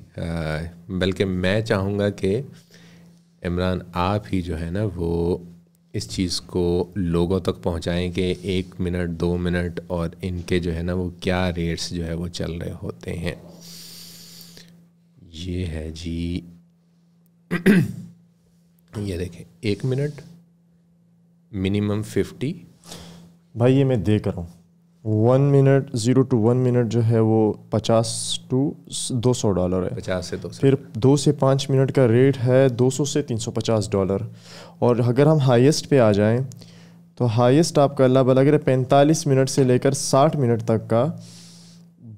बल्कि मैं चाहूँगा कि इमरान आप ही जो है ना वो इस चीज़ को लोगों तक पहुँचाएँ कि एक मिनट दो मिनट और इनके जो है ना वो क्या रेट्स जो है वो चल रहे होते हैं ये है जी ये देखें एक मिनट मिनिमम फिफ्टी भाई ये मैं देख रहा हूँ one minute zero two one minute जो है वो पचास टू दो सौ डॉलर है पचास से दो फिर दो से पाँच मिनट का रेट है दो सौ से तीन सौ पचास डॉलर और अगर हम हाईएस्ट पे आ जाएं तो हाईएस्ट आपका अल्लाह भला अगर पैंतालीस मिनट से लेकर साठ मिनट तक का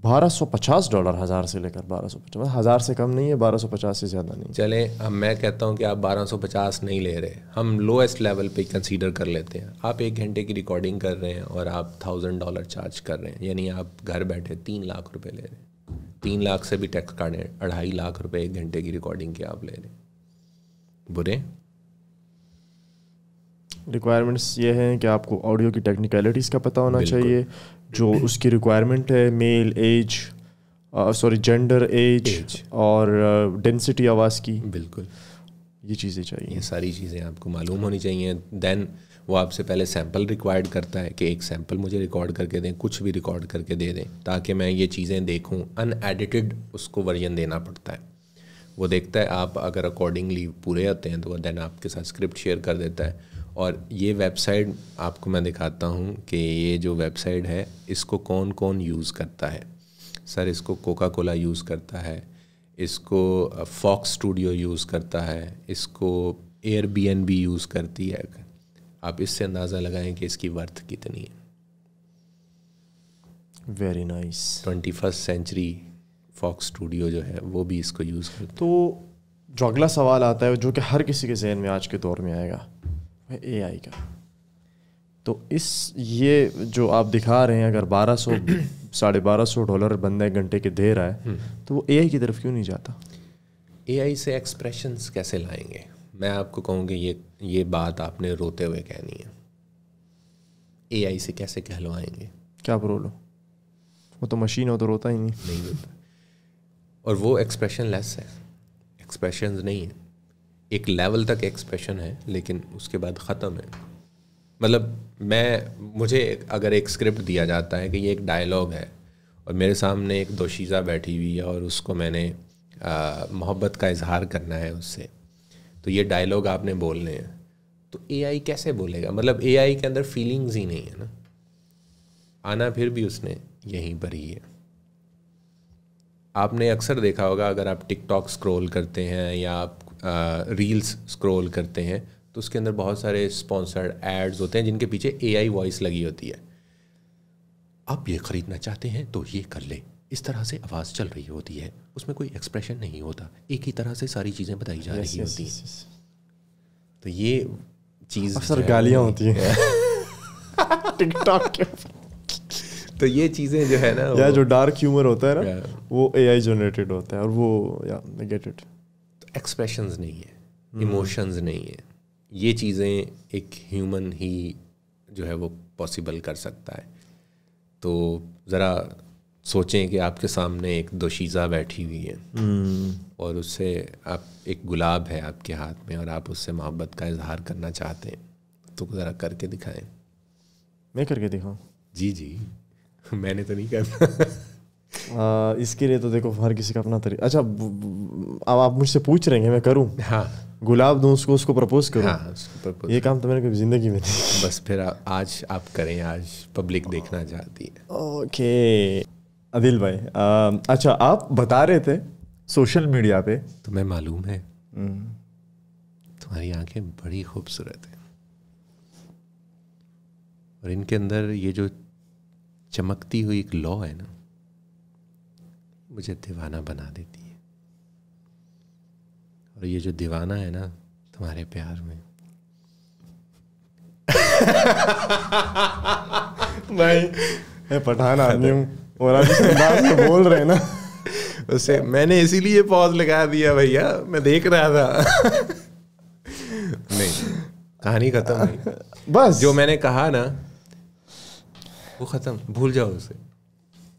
1250 डॉलर हज़ार से लेकर 1250 हज़ार से कम नहीं है 1250 से ज़्यादा नहीं चले अब मैं कहता हूँ कि आप 1250 नहीं ले रहे हम लोएस्ट लेवल पे कंसीडर कर लेते हैं आप एक घंटे की रिकॉर्डिंग कर रहे हैं और आप थाउजेंड डॉलर चार्ज कर रहे हैं यानी आप घर बैठे तीन लाख रुपये ले रहे हैं तीन लाख से भी टैक्स काटे अढ़ाई लाख रुपये एक घंटे की रिकॉर्डिंग के आप ले रहे हैं बुरे रिक्वायरमेंट्स ये हैं कि आपको ऑडियो की टेक्निकलिटीज़ का पता होना चाहिए जो उसकी रिक्वायरमेंट है male age sorry gender age और डेंसिटी uh, आवाज़ की बिल्कुल ये चीज़ें चाहिए ये सारी चीज़ें आपको मालूम होनी चाहिए दैन वो आपसे पहले सैम्पल रिक्वायर्ड करता है कि एक सैम्पल मुझे रिकॉर्ड करके दें कुछ भी रिकॉर्ड करके दे दें ताकि मैं ये चीज़ें देखूँ अनएडिटेड उसको वर्जन देना पड़ता है वो देखता है आप अगर अकॉर्डिंगली पूरे आते हैं तो वह देन आपके साथ स्क्रिप्ट शेयर कर देता है और ये वेबसाइट आपको मैं दिखाता हूँ कि ये जो वेबसाइट है इसको कौन कौन यूज़ करता है सर इसको कोका कोला यूज़ करता है इसको फॉक्स स्टूडियो यूज़ करता है इसको एयर बी एन यूज़ करती है आप इससे अंदाज़ा लगाएं कि इसकी वर्थ कितनी है very nice twenty first century Fox studio जो है वो भी इसको यूज़ करता तो जो अगला सवाल आता है जो कि हर किसी के जहन में आज के दौर में आएगा है आई का तो इस ये जो आप दिखा रहे हैं अगर 1200 साढ़े बारह सौ डॉलर बंदा एक घंटे के दे रहा है हम्म। तो वो आई की तरफ क्यों नहीं जाता आई से एक्सप्रेशन कैसे लाएंगे मैं आपको कहूँगी ये ये बात आपने रोते हुए कहनी है आई से कैसे कहलवाएंगे क्या आप रो लो वो तो मशीन हो तो रोता ही नहीं नहीं रोता और वो एक्सप्रेशन लेस है एक्सप्रेशन नहीं है एक लेवल तक एक्सप्रेशन है लेकिन उसके बाद ख़त्म है मतलब मैं मुझे अगर एक स्क्रिप्ट दिया जाता है कि ये एक डायलॉग है और मेरे सामने एक दोशीज़ा बैठी हुई है और उसको मैंने मोहब्बत का इजहार करना है उससे तो ये डायलॉग आपने बोलने हैं तो ए कैसे बोलेगा मतलब ए के अंदर फीलिंग्स ही नहीं है ना आना फिर भी उसने यहीं पर ही है आपने अक्सर देखा होगा अगर आप टिकटॉक स्क्रॉल करते हैं या आप रील्स स्क्रॉल करते हैं तो उसके अंदर बहुत सारे स्पॉन्सर्ड एड्स होते हैं जिनके पीछे आई वॉइस लगी होती है आप ये ख़रीदना चाहते हैं तो ये कर ले इस तरह से आवाज़ चल रही होती है उसमें कोई एक्सप्रेशन नहीं होता एक ही तरह से सारी चीज़ें बताई जा रही होती हैं तो ये चीज़ अक्सर गालियाँ होती हैं टिकटॉक के तो ये चीज़ें जो है ना या जो डार्क ह्यूमर होता है ना वो ए आई जनरेटेड होता है और वो या नेगेटेड एक्सप्रेशंस नहीं है इमोशंस hmm. नहीं है ये चीज़ें एक ह्यूमन ही जो है वो पॉसिबल कर सकता है तो ज़रा सोचें कि आपके सामने एक दोशीज़ा बैठी हुई है hmm. और उससे आप एक गुलाब है आपके हाथ में और आप उससे मोहब्बत का इजहार करना चाहते हैं तो ज़रा करके दिखाएं मैं करके दिखाऊं जी जी मैंने तो नहीं करना आ, इसके लिए तो देखो हर किसी का अपना तरीका अच्छा अब आप मुझसे पूछ रहे हैं मैं करूँ हाँ गुलाब दूँ उसको उसको प्रपोज करूँ हाँ, उसको ये काम तो मैंने कभी ज़िंदगी में नहीं बस फिर आ, आज आप करें आज पब्लिक देखना चाहती है ओके अदिल भाई आ, अच्छा आप बता रहे थे सोशल मीडिया पे तुम्हें मालूम है हम्म। तुम्हारी आंखें बड़ी खूबसूरत है और इनके अंदर ये जो चमकती हुई एक लॉ है ना मुझे दीवाना बना देती है और ये जो दीवाना है ना तुम्हारे प्यार में भाई मैं पठान आदमी हूँ और आप बोल रहे हैं ना उसे मैंने इसीलिए पॉज लगा दिया भैया मैं देख रहा था नहीं कहानी खत्म बस जो मैंने कहा ना वो खत्म भूल जाओ उसे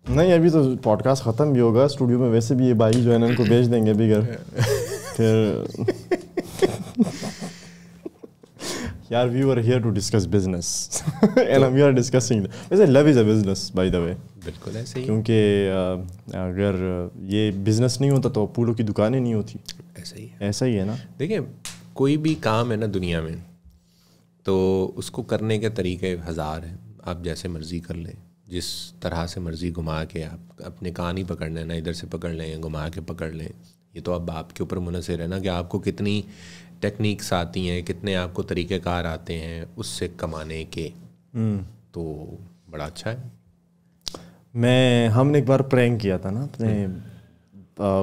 नहीं अभी तो पॉडकास्ट ख़त्म भी होगा स्टूडियो में वैसे भी ये भाई जो है ना इनको भेज देंगे अभी घर फिर यार we are here to discuss business and we are discussing वैसे love is a business by the way बिल्कुल ऐसे ही क्योंकि अगर ये बिजनेस नहीं होता तो फूलों की दुकानें नहीं होती ऐसा ही ऐसा ही है ना देखिए कोई भी काम है ना दुनिया में तो उसको करने के तरीके हज़ार हैं आप जैसे मर्जी कर लें जिस तरह से मर्ज़ी घुमा के आप अपने कान ही पकड़ लें ना इधर से पकड़ लें घुमा के पकड़ लें ये तो अब आपके ऊपर मुनसर है ना कि आपको कितनी टेक्निक्स आती हैं कितने आपको तरीक़ेकार आते हैं उससे कमाने के हम्म। तो बड़ा अच्छा है मैं हमने एक बार प्रैंक किया था ना अपने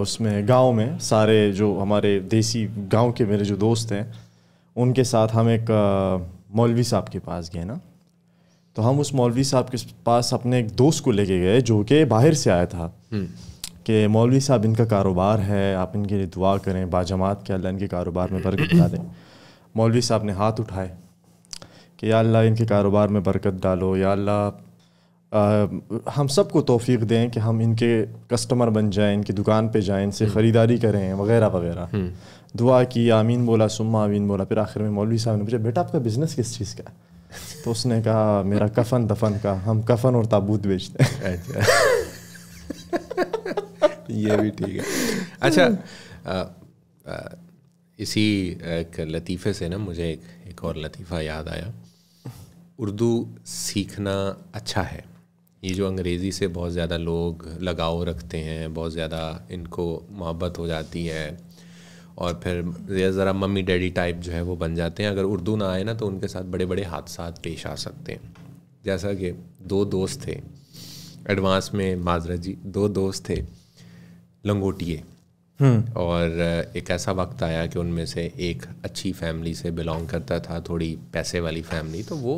उसमें गांव में सारे जो हमारे देसी गांव के मेरे जो दोस्त हैं उनके साथ हम एक मौलवी साहब के पास गए ना तो हम उस मौलवी साहब के पास अपने एक दोस्त को लेके गए जो कि बाहर से आया था हम्म। कि मौलवी साहब इनका कारोबार है आप इनके लिए दुआ करें बाजमात के अल्लाह इनके कारोबार में बरकत डालें मौलवी साहब ने हाथ उठाए कि या अल्लाह इनके कारोबार में बरकत डालो या अल्लाह हम सबको तोफ़ी दें कि हम इनके कस्टमर बन जाएं इनकी दुकान पे जाएं इनसे हम्म। ख़रीदारी करें वगैरह वगैरह हम्म। दुआ की आमीन बोला सुम्मा आमीन बोला फिर आखिर में मौलवी साहब ने पूछा बेटा आपका बिज़नेस किस चीज़ का है तो उसने कहा मेरा कफन दफन का हम कफन और ताबूत बेचते हैं अच्छा ये भी ठीक है अच्छा आ, आ, इसी एक लतीफ़े से ना मुझे एक एक और लतीफ़ा याद आया उर्दू सीखना अच्छा है ये जो अंग्रेज़ी से बहुत ज़्यादा लोग लगाव रखते हैं बहुत ज़्यादा इनको मोहब्बत हो जाती है और फिर ये ज़रा मम्मी डैडी टाइप जो है वो बन जाते हैं अगर उर्दू ना आए ना तो उनके साथ बड़े बड़े हादसा पेश आ सकते हैं जैसा कि दो दोस्त थे एडवांस में माजरा जी दो दोस्त थे लंगोटिए हम्म। और एक ऐसा वक्त आया कि उनमें से एक अच्छी फैमिली से बिलोंग करता था थोड़ी पैसे वाली फैमिली तो वो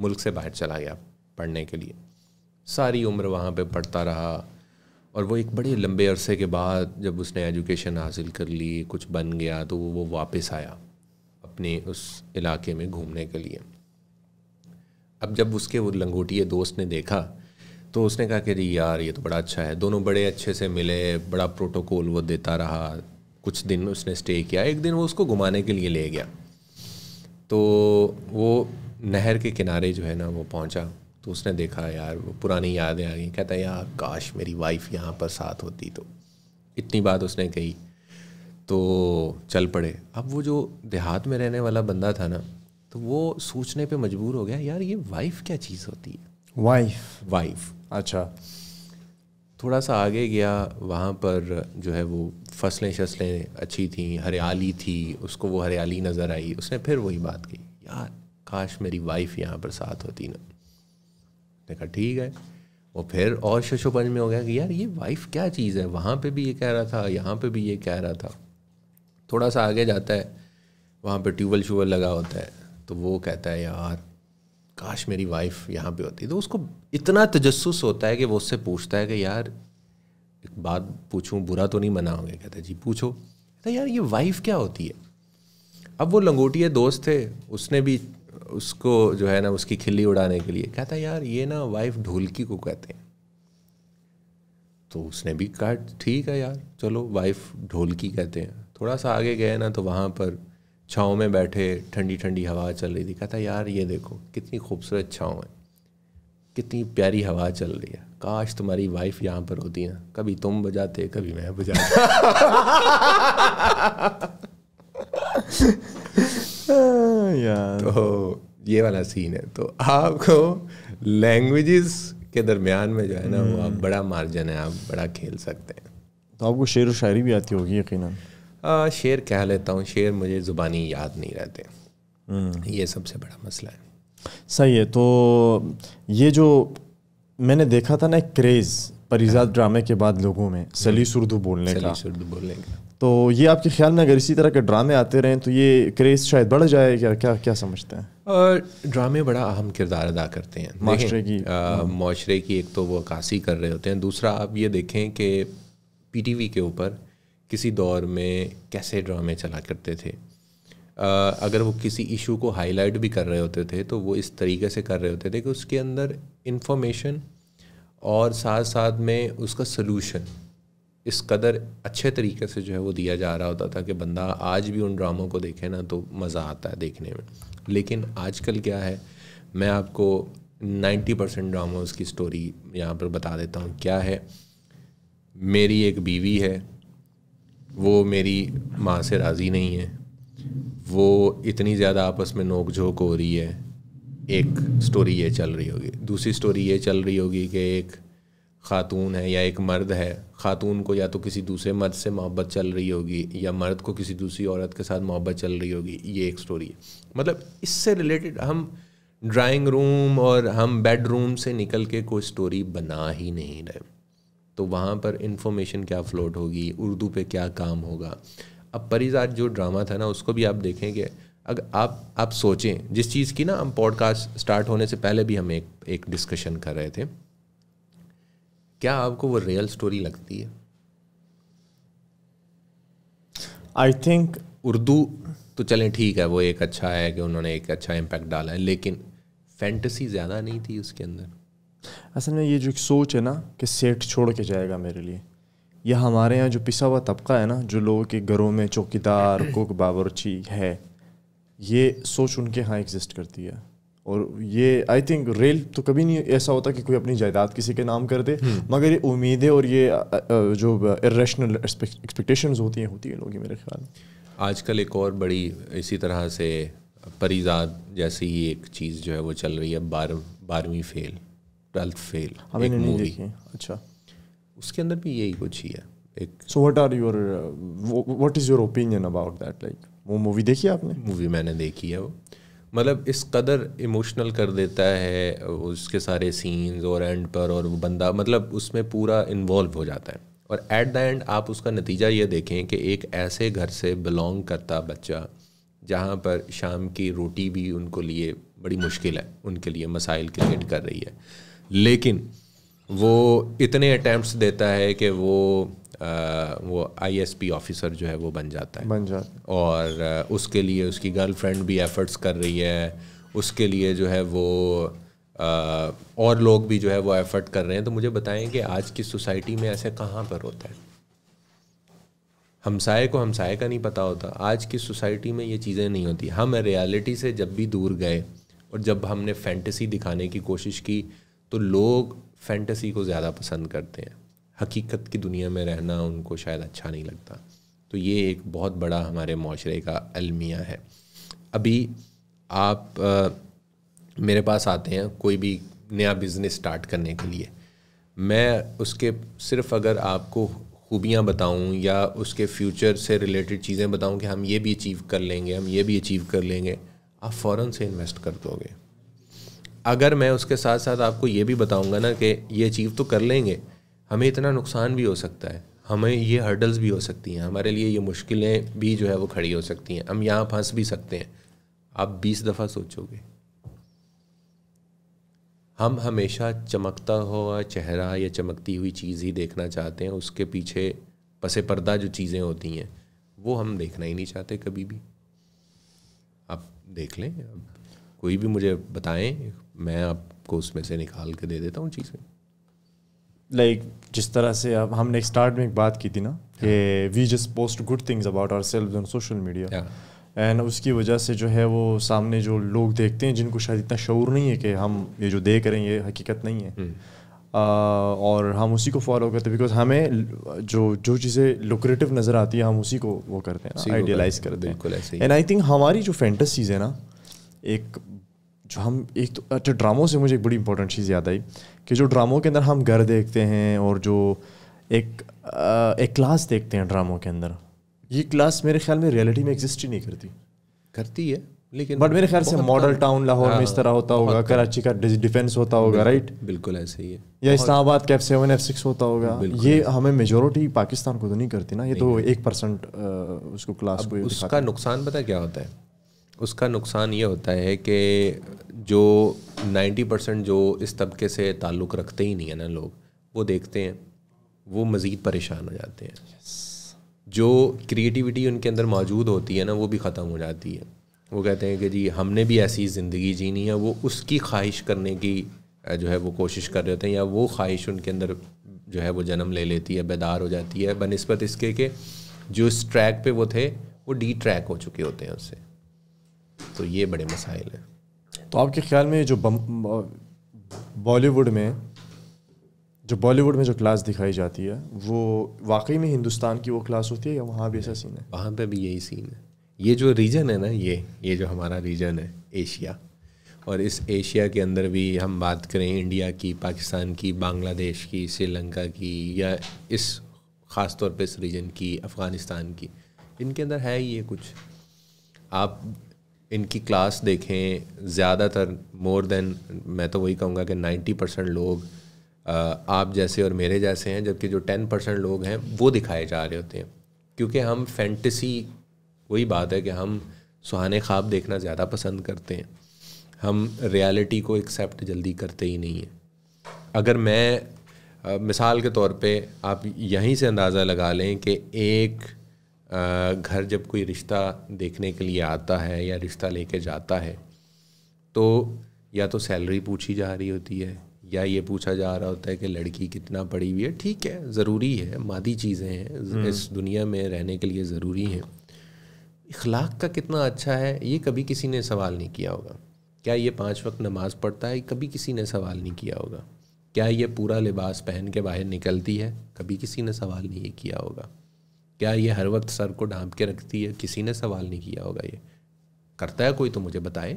मुल्क से बाहर चला गया पढ़ने के लिए सारी उम्र वहाँ पे पढ़ता रहा और वो एक बड़े लंबे अरसे के बाद जब उसने एजुकेशन हासिल कर ली कुछ बन गया तो वो वापस आया अपने उस इलाके में घूमने के लिए अब जब उसके वो लंगोटिए दोस्त ने देखा तो उसने कहा कि जी यार ये तो बड़ा अच्छा है दोनों बड़े अच्छे से मिले बड़ा प्रोटोकॉल वो देता रहा कुछ दिन उसने स्टे किया एक दिन वो उसको घुमाने के लिए ले गया तो वो नहर के किनारे जो है ना वो पहुंचा तो उसने देखा यार वो पुरानी यादें आ गई कहता है यार काश मेरी वाइफ यहाँ पर साथ होती तो इतनी बात उसने कही तो चल पड़े अब वो जो देहात में रहने वाला बंदा था ना तो वो सोचने पे मजबूर हो गया यार ये वाइफ क्या चीज़ होती है वाइफ वाइफ अच्छा थोड़ा सा आगे गया वहाँ पर जो है वो फसलें शसलें अच्छी थी हरियाली थी उसको वो हरियाली नज़र आई उसने फिर वही बात की यार काश मेरी वाइफ यहाँ पर साथ होती ना देखा ठीक है वो फिर और शशोपंज में हो गया कि यार ये वाइफ क्या चीज़ है वहाँ पे भी ये कह रहा था यहाँ पे भी ये कह रहा था थोड़ा सा आगे जाता है वहाँ पे ट्यूबल शूबल लगा होता है तो वो कहता है यार काश मेरी वाइफ यहाँ पे होती तो उसको इतना तजस्स होता है कि वो उससे पूछता है कि यार एक बात पूछूँ बुरा तो नहीं मनाओगे कहते जी पूछो कहता यार ये वाइफ क्या होती है अब वो लंगोटिया दोस्त थे उसने भी उसको जो है ना उसकी खिल्ली उड़ाने के लिए कहता यार ये ना वाइफ ढोलकी को कहते हैं तो उसने भी कहा ठीक है यार चलो वाइफ ढोलकी कहते हैं थोड़ा सा आगे गए ना तो वहाँ पर छाँव में बैठे ठंडी ठंडी हवा चल रही थी कहता यार ये देखो कितनी खूबसूरत छाँव है कितनी प्यारी हवा चल रही है काश तुम्हारी वाइफ यहाँ पर होती ना कभी तुम बजाते कभी मैं बजाता यार ah, तो ये वाला सीन है तो आपको लैंग्वेजेस के दरमियान में जो है ना वो आप hmm. बड़ा मार्जन है आप बड़ा खेल सकते हैं तो आपको शेर व शायरी भी आती होगी यकीन शेर कह लेता हूँ शेर मुझे ज़ुबानी याद नहीं रहते hmm. ये सबसे बड़ा मसला है सही है तो ये जो मैंने देखा था ना क्रेज़ परिजात ड्रामे के बाद लोगों में सलीस उर्दू बोलने का सलीस उर्दू बोलने का तो ये आपके ख्याल में अगर इसी तरह के ड्रामे आते रहें तो ये क्रेज़ शायद बढ़ जाए क्या क्या क्या समझते हैं ड्रामे बड़ा अहम किरदार अदा करते हैं माशरे की माशरे की एक तो वो अक्सी कर रहे होते हैं दूसरा आप ये देखें कि पीटीवी के ऊपर किसी दौर में कैसे ड्रामे चला करते थे आ, अगर वो किसी इशू को हाईलाइट भी कर रहे होते थे तो वो इस तरीके से कर रहे होते थे कि उसके अंदर इन्फॉर्मेशन और साथ साथ में उसका सलूशन इस कदर अच्छे तरीके से जो है वो दिया जा रहा होता था कि बंदा आज भी उन ड्रामों को देखे ना तो मज़ा आता है देखने में लेकिन आजकल क्या है मैं आपको 90 परसेंट ड्रामोज की स्टोरी यहाँ पर बता देता हूँ क्या है मेरी एक बीवी है वो मेरी माँ से राज़ी नहीं है वो इतनी ज़्यादा आपस में नोक झोंक हो रही है एक स्टोरी ये चल रही होगी दूसरी स्टोरी ये चल रही होगी कि एक खातून है या एक मर्द है खातून को या तो किसी दूसरे मर्द से मोहब्बत चल रही होगी या मर्द को किसी दूसरी औरत के साथ मोहब्बत चल रही होगी ये एक स्टोरी है मतलब इससे रिलेटेड हम ड्राइंग रूम और हम बेडरूम से निकल के कोई स्टोरी बना ही नहीं रहे तो वहाँ पर इंफॉर्मेशन क्या फ्लोट होगी उर्दू पे क्या काम होगा अब परिजात जो ड्रामा था ना उसको भी आप देखें कि अगर आप आप सोचें जिस चीज़ की ना हम पॉडकास्ट स्टार्ट होने से पहले भी हम एक एक डिस्कशन कर रहे थे क्या आपको वो रियल स्टोरी लगती है आई थिंक उर्दू तो चलें ठीक है वो एक अच्छा है कि उन्होंने एक अच्छा इम्पैक्ट डाला है लेकिन फैंटसी ज़्यादा नहीं थी उसके अंदर असल में ये जो सोच है ना कि सेट छोड़ के जाएगा मेरे लिए यह हमारे यहाँ जो पिसा हुआ तबका है ना जो लोगों के घरों में चौकीदार कुक बावरची है ये सोच उनके यहाँ एग्जिस्ट करती है और ये आई थिंक रेल तो कभी नहीं ऐसा होता कि कोई अपनी जायदाद किसी के नाम कर दे हम्म। मगर ये उम्मीदें और ये जो इेशनल एक्सपेक्टेशन होती हैं होती हैं लोग मेरे ख्याल आजकल एक और बड़ी इसी तरह से परिजात जैसी ही एक चीज़ जो है वो चल रही है बारह बारहवीं फेल ट्वेल्थ फेल हमें हाँ, नहीं देखी अच्छा उसके अंदर भी यही कुछ ही है एक so what are your what is your opinion about that like वो मूवी देखी आपने मूवी मैंने देखी है वो मतलब इस कदर इमोशनल कर देता है उसके सारे सीन्स और एंड पर और वो बंदा मतलब उसमें पूरा इन्वॉल्व हो जाता है और एट द एंड आप उसका नतीजा ये देखें कि एक ऐसे घर से बिलोंग करता बच्चा जहाँ पर शाम की रोटी भी उनको लिए बड़ी मुश्किल है उनके लिए मसाइल क्रिएट कर रही है लेकिन वो इतने अटैम्प्ट देता है कि वो वो आईएसपी ऑफिसर जो है वो बन जाता है बन जाता है और उसके लिए उसकी गर्लफ्रेंड भी एफर्ट्स कर रही है उसके लिए जो है वो आ, और लोग भी जो है वो एफर्ट कर रहे हैं तो मुझे बताएं कि आज की सोसाइटी में ऐसे कहाँ पर होता है हमसाए को हमसाए का नहीं पता होता आज की सोसाइटी में ये चीज़ें नहीं होती हम रियलिटी से जब भी दूर गए और जब हमने फैंटेसी दिखाने की कोशिश की तो लोग फैंटेसी को ज़्यादा पसंद करते हैं हकीकत की दुनिया में रहना उनको शायद अच्छा नहीं लगता तो ये एक बहुत बड़ा हमारे माशरे का अलमिया है अभी आप आ, मेरे पास आते हैं कोई भी नया बिज़नेस स्टार्ट करने के लिए मैं उसके सिर्फ अगर आपको खूबियाँ बताऊँ या उसके फ्यूचर से रिलेटेड चीज़ें बताऊँ कि हम ये भी अचीव कर लेंगे हम ये भी अचीव कर लेंगे आप फ़ौर से इन्वेस्ट कर दोगे अगर मैं उसके साथ साथ आपको ये भी बताऊँगा ना कि ये अचीव तो कर लेंगे हमें इतना नुकसान भी हो सकता है हमें ये हर्डल्स भी हो सकती हैं हमारे लिए ये मुश्किलें भी जो है वो खड़ी हो सकती हैं हम यहाँ फंस भी सकते हैं आप बीस दफ़ा सोचोगे हम हमेशा चमकता हुआ चेहरा या चमकती हुई चीज़ ही देखना चाहते हैं उसके पीछे पसे पर्दा जो चीज़ें होती हैं वो हम देखना ही नहीं चाहते कभी भी आप देख लें कोई भी मुझे बताएं मैं आपको उसमें से निकाल के दे देता हूँ चीज़ें लाइक जिस तरह से अब हमने स्टार्ट में एक बात की थी ना कि we just post good things about ourselves on social media and उसकी वजह से जो है वो सामने जो लोग देखते हैं जिनको शायद इतना शौर नहीं है कि हम ये जो देख रहे हैं ये हकीकत नहीं है hmm. और हम उसी को फॉलो करते हैं बिकॉज हमें जो जो चीज़ें लुक्रेटिव नज़र आती है हम उसी को वो करते हैं आइडियलाइज करते हैं एंड आई थिंक हमारी जो फैंटसीज़ है ना एक जो हम एक तो अच्छा ड्रामों से मुझे एक बड़ी इंपॉर्टेंट चीज़ याद आई कि जो ड्रामों के अंदर हम घर देखते हैं और जो एक आ, एक क्लास देखते हैं ड्रामों के अंदर ये क्लास मेरे ख्याल में रियलिटी में एग्जिस्ट ही नहीं करती करती है लेकिन बट मेरे ख्याल से मॉडल टाउन लाहौर में इस हाँ, तरह होता होगा कराची का डिफेंस होता होगा राइट बिल्कुल ऐसे ही है या Islamabad cafe seven F six होता होगा ये हमें मेजोरिटी पाकिस्तान को तो नहीं करती ना ये तो एक परसेंट उसको क्लास को उसका नुकसान पता क्या होता है उसका नुकसान ये होता है कि जो 90 परसेंट जो इस तबके से ताल्लुक़ रखते ही नहीं है ना लोग वो देखते हैं वो मज़ीद परेशान हो जाते हैं yes. जो क्रिएटिविटी उनके अंदर मौजूद होती है ना वो भी ख़त्म हो जाती है वो कहते हैं कि जी हमने भी ऐसी ज़िंदगी जीनी है वो उसकी ख्वाहिश करने की जो है वो कोशिश कर रहे होते हैं या वो ख्वाहिश उनके अंदर जो है वो जन्म ले लेती है बेदार हो जाती है बनस्बत इसके कि जो इस ट्रैक पे वो थे वो डी ट्रैक हो चुके होते हैं उससे तो ये बड़े मसाइल हैं तो आपके ख्याल में जो बॉलीवुड में जो बॉलीवुड में जो क्लास दिखाई जाती है वो वाकई में हिंदुस्तान की वो क्लास होती है या वहाँ भी ऐसा सीन है वहाँ पे भी यही सीन है ये जो रीजन है ना ये ये जो हमारा रीजन है एशिया और इस एशिया के अंदर भी हम बात करें इंडिया की पाकिस्तान की बांग्लादेश की श्रीलंका की या इस ख़ास तौर पर इस रीजन की अफ़गानिस्तान की इनके अंदर है ये कुछ आप इनकी क्लास देखें ज़्यादातर मोर देन मैं तो वही कहूँगा कि नाइन्टी परसेंट लोग आप जैसे और मेरे जैसे हैं जबकि जो टेन परसेंट लोग हैं वो दिखाए जा रहे होते हैं क्योंकि हम फैंटसी वही बात है कि हम सुहाने ख्वाब देखना ज़्यादा पसंद करते हैं हम रियलिटी को एक्सेप्ट जल्दी करते ही नहीं हैं अगर मैं आ, मिसाल के तौर पे आप यहीं से अंदाज़ा लगा लें कि एक घर जब कोई रिश्ता देखने के लिए आता है या रिश्ता लेके जाता है तो या तो सैलरी पूछी जा रही होती है या ये पूछा जा रहा होता है कि लड़की कितना पढ़ी हुई है ठीक है ज़रूरी है मादी चीज़ें हैं हम्म। इस दुनिया में रहने के लिए ज़रूरी हैं इखलाक का कितना अच्छा है ये कभी किसी ने सवाल नहीं किया होगा क्या ये पाँच वक्त नमाज़ पढ़ता है कभी किसी ने सवाल नहीं किया होगा क्या ये पूरा लिबास पहन के बाहर निकलती है कभी किसी ने सवाल नहीं किया होगा क्या ये हर वक्त सर को ढांप के रखती है किसी ने सवाल नहीं किया होगा ये करता है कोई तो मुझे बताए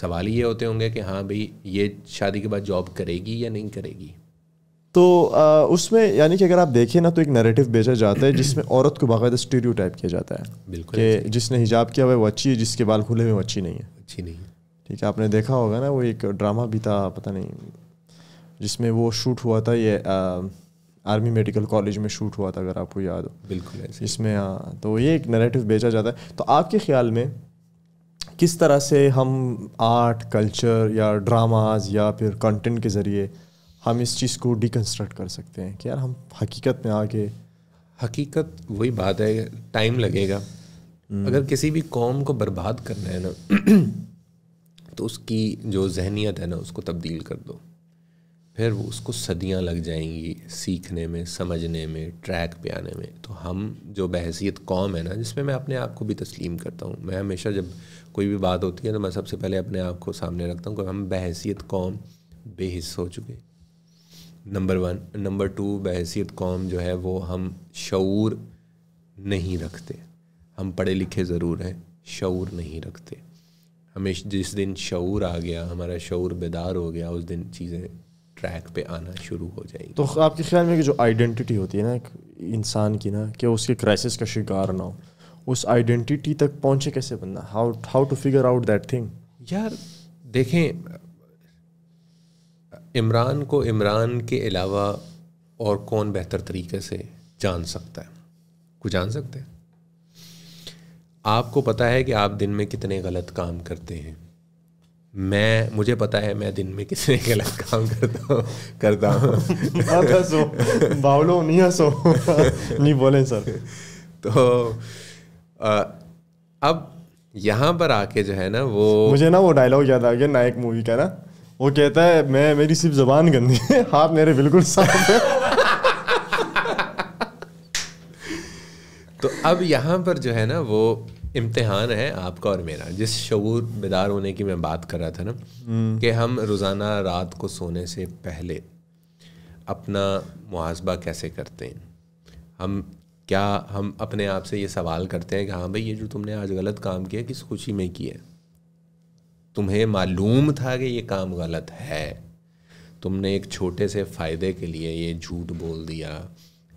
सवाल ये होते होंगे कि हाँ भाई ये शादी के बाद जॉब करेगी या नहीं करेगी तो आ, उसमें यानी कि अगर आप देखें ना तो एक नैरेटिव बेचा जाता है जिसमें औरत को बाकायदा स्टीरियो टाइप किया जाता है बिल्कुल कि जिसने हिजाब किया हुआ है वो अच्छी है जिसके बाल खुले हुए वो अच्छी नहीं है अच्छी नहीं है ठीक है आपने देखा होगा ना वो एक ड्रामा भी था पता नहीं जिसमें वो शूट हुआ था ये आर्मी मेडिकल कॉलेज में शूट हुआ था अगर आपको याद हो बिल्कुल इसमें हाँ तो ये एक नरेटिव बेचा जाता है तो आपके ख्याल में किस तरह से हम आर्ट कल्चर या ड्रामाज या फिर कंटेंट के ज़रिए हम इस चीज़ को डिकन्स्ट्रक्ट कर सकते हैं कि यार हम हकीकत में आके हकीकत वही बात है टाइम लगेगा हम्म। अगर किसी भी कौम को बर्बाद करना है ना तो उसकी जो जहनीत है ना उसको तब्दील कर दो फिर उसको सदियाँ लग जाएंगी सीखने में समझने में ट्रैक पे आने में तो हम जो बहसीत कौम है ना जिसमें मैं अपने आप को भी तस्लीम करता हूँ मैं हमेशा जब कोई भी बात होती है तो मैं सबसे पहले अपने आप को सामने रखता हूँ कि हम बहसीत कौम बेहिस हो चुके नंबर वन नंबर टू बहसीत कौम जो है वो हम शूर नहीं रखते हम पढ़े लिखे ज़रूर हैं शूर नहीं रखते हमेशा जिस दिन शूर आ गया हमारा शूर बेदार हो गया उस दिन चीज़ें ट्रैक पे आना शुरू हो जाएगी तो आपके ख्याल में कि जो आइडेंटिटी होती है ना एक इंसान की ना कि उसके क्राइसिस का शिकार ना हो उस आइडेंटिटी तक पहुंचे कैसे बनना how how to figure out that thing यार देखें इमरान को इमरान के अलावा और कौन बेहतर तरीके से जान सकता है कुछ जान सकते हैं आपको पता है कि आप दिन में कितने गलत काम करते हैं मैं मुझे पता है मैं दिन में कितने गलत काम करता हूँ करता हूँ हंसो बावलो नहीं हंसो नहीं बोले सर तो आ, अब यहाँ पर आके जो है ना वो मुझे ना वो डायलॉग याद आ गया नायक मूवी का ना वो कहता है मैं मेरी सिर्फ जबान गंदी है हाथ मेरे बिल्कुल साफ है तो अब यहाँ पर जो है ना वो इम्तहान है आपका और मेरा जिस शूर बेदार होने की मैं बात कर रहा था ना हम्म। कि हम रोज़ाना रात को सोने से पहले अपना मुहासबा कैसे करते हैं हम क्या हम अपने आप से ये सवाल करते हैं कि हाँ भाई ये जो तुमने आज गलत काम किया किस खुशी में किया तुम्हें मालूम था कि ये काम गलत है तुमने एक छोटे से फ़ायदे के लिए ये झूठ बोल दिया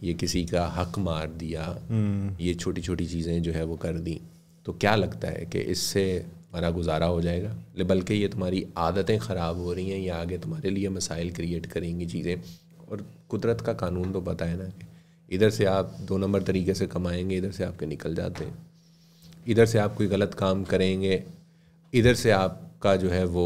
ये किसी का हक मार दिया हम्म। ये छोटी छोटी चीज़ें जो है वो कर दी तो क्या लगता है कि इससे हमारा गुजारा हो जाएगा बल्कि ये तुम्हारी आदतें ख़राब हो रही हैं या आगे तुम्हारे लिए मसाइल क्रिएट करेंगी चीज़ें और कुदरत का कानून तो पता है ना कि इधर से आप दो नंबर तरीके से कमाएंगे इधर से आपके निकल जाते हैं इधर से आप कोई गलत काम करेंगे इधर से आपका जो है वो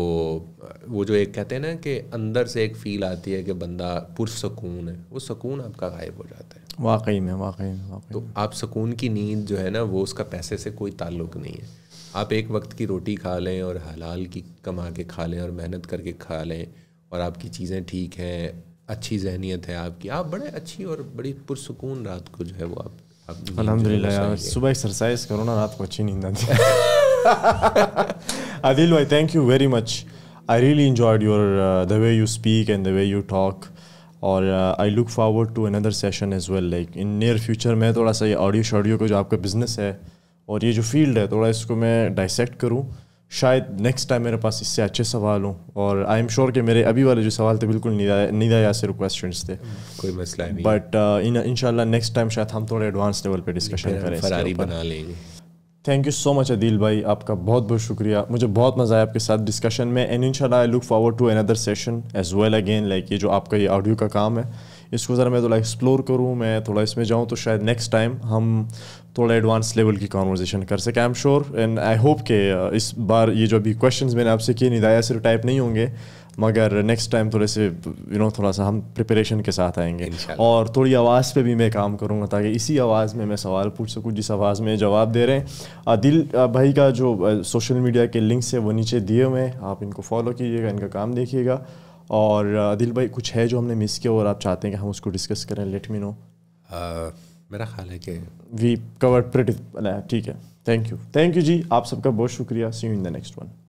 वो जो एक कहते हैं ना कि अंदर से एक फ़ील आती है कि बंदा पुरसकून है वो सुकून आपका गायब हो जाता है वाकई में वाकई में वाकई तो आप सुकून की नींद जो है ना वो उसका पैसे से कोई ताल्लुक नहीं है आप एक वक्त की रोटी खा लें और हलाल की कमा के खा लें और मेहनत करके खा लें और आपकी चीज़ें ठीक हैं अच्छी जहनीत है आपकी आप बड़े अच्छी और बड़ी पुरसकून रात को जो है वो आप, आप अलहमदिल्ला यार सुबह एक्सरसाइज करो ना रात को अच्छी नींद आती है आदिल भाई thank you very much I really enjoyed your the way you speak and the way you talk और I look forward to another session as well like in near future मैं थोड़ा सा ये ऑडियो शॉडियो का जो आपका बिजनेस है और ये जो फील्ड है थोड़ा इसको मैं डाइसेक्ट करूँ शायद नेक्स्ट टाइम मेरे पास इससे अच्छे सवाल हों और आई एम श्योर कि मेरे अभी वाले जो सवाल थे बिल्कुल निदा से क्वेश्चन थे कोई मसला नहीं but uh, in in next time शायद हम थोड़े एडवांस लेवल पे डिस्कशन करें फरारी बना लेंगे thank you so much Adeel भाई आपका बहुत बहुत शुक्रिया मुझे बहुत मज़ा आया आपके साथ डिस्कशन में एंड इनशाला I look forward to another session as well again like ये जो आपका ये ऑडियो का काम है इसको ज़रा मैं थोड़ा एक्सप्लोर करूँ मैं थोड़ा इसमें जाऊँ तो शायद नेक्स्ट टाइम हम थोड़ा एडवांस लेवल की कॉन्वर्जेशन कर सकें I am sure and I hope के इस बार ये जो अभी क्वेश्चन मैंने आपसे किए निदाया सिर्फ टाइप नहीं होंगे मगर नेक्स्ट टाइम थोड़े से यू नो थोड़ा सा हम प्रिपरेशन के साथ आएंगे और थोड़ी आवाज़ पे भी मैं काम करूँगा ताकि इसी आवाज़ में मैं सवाल पूछ सकूँ जिस आवाज़ में जवाब दे रहे हैं दिल भाई का जो सोशल मीडिया के लिंक्स है वो नीचे दिए हुए हैं आप इनको फॉलो कीजिएगा इनका काम देखिएगा और दिल भाई कुछ है जो हमने मिस किया और आप चाहते हैं कि हम उसको डिस्कस करें लेट मी नो मेरा ख्याल है कि वी कवर ठीक है थैंक यू थैंक यू जी आप सबका बहुत शुक्रिया see you in the next one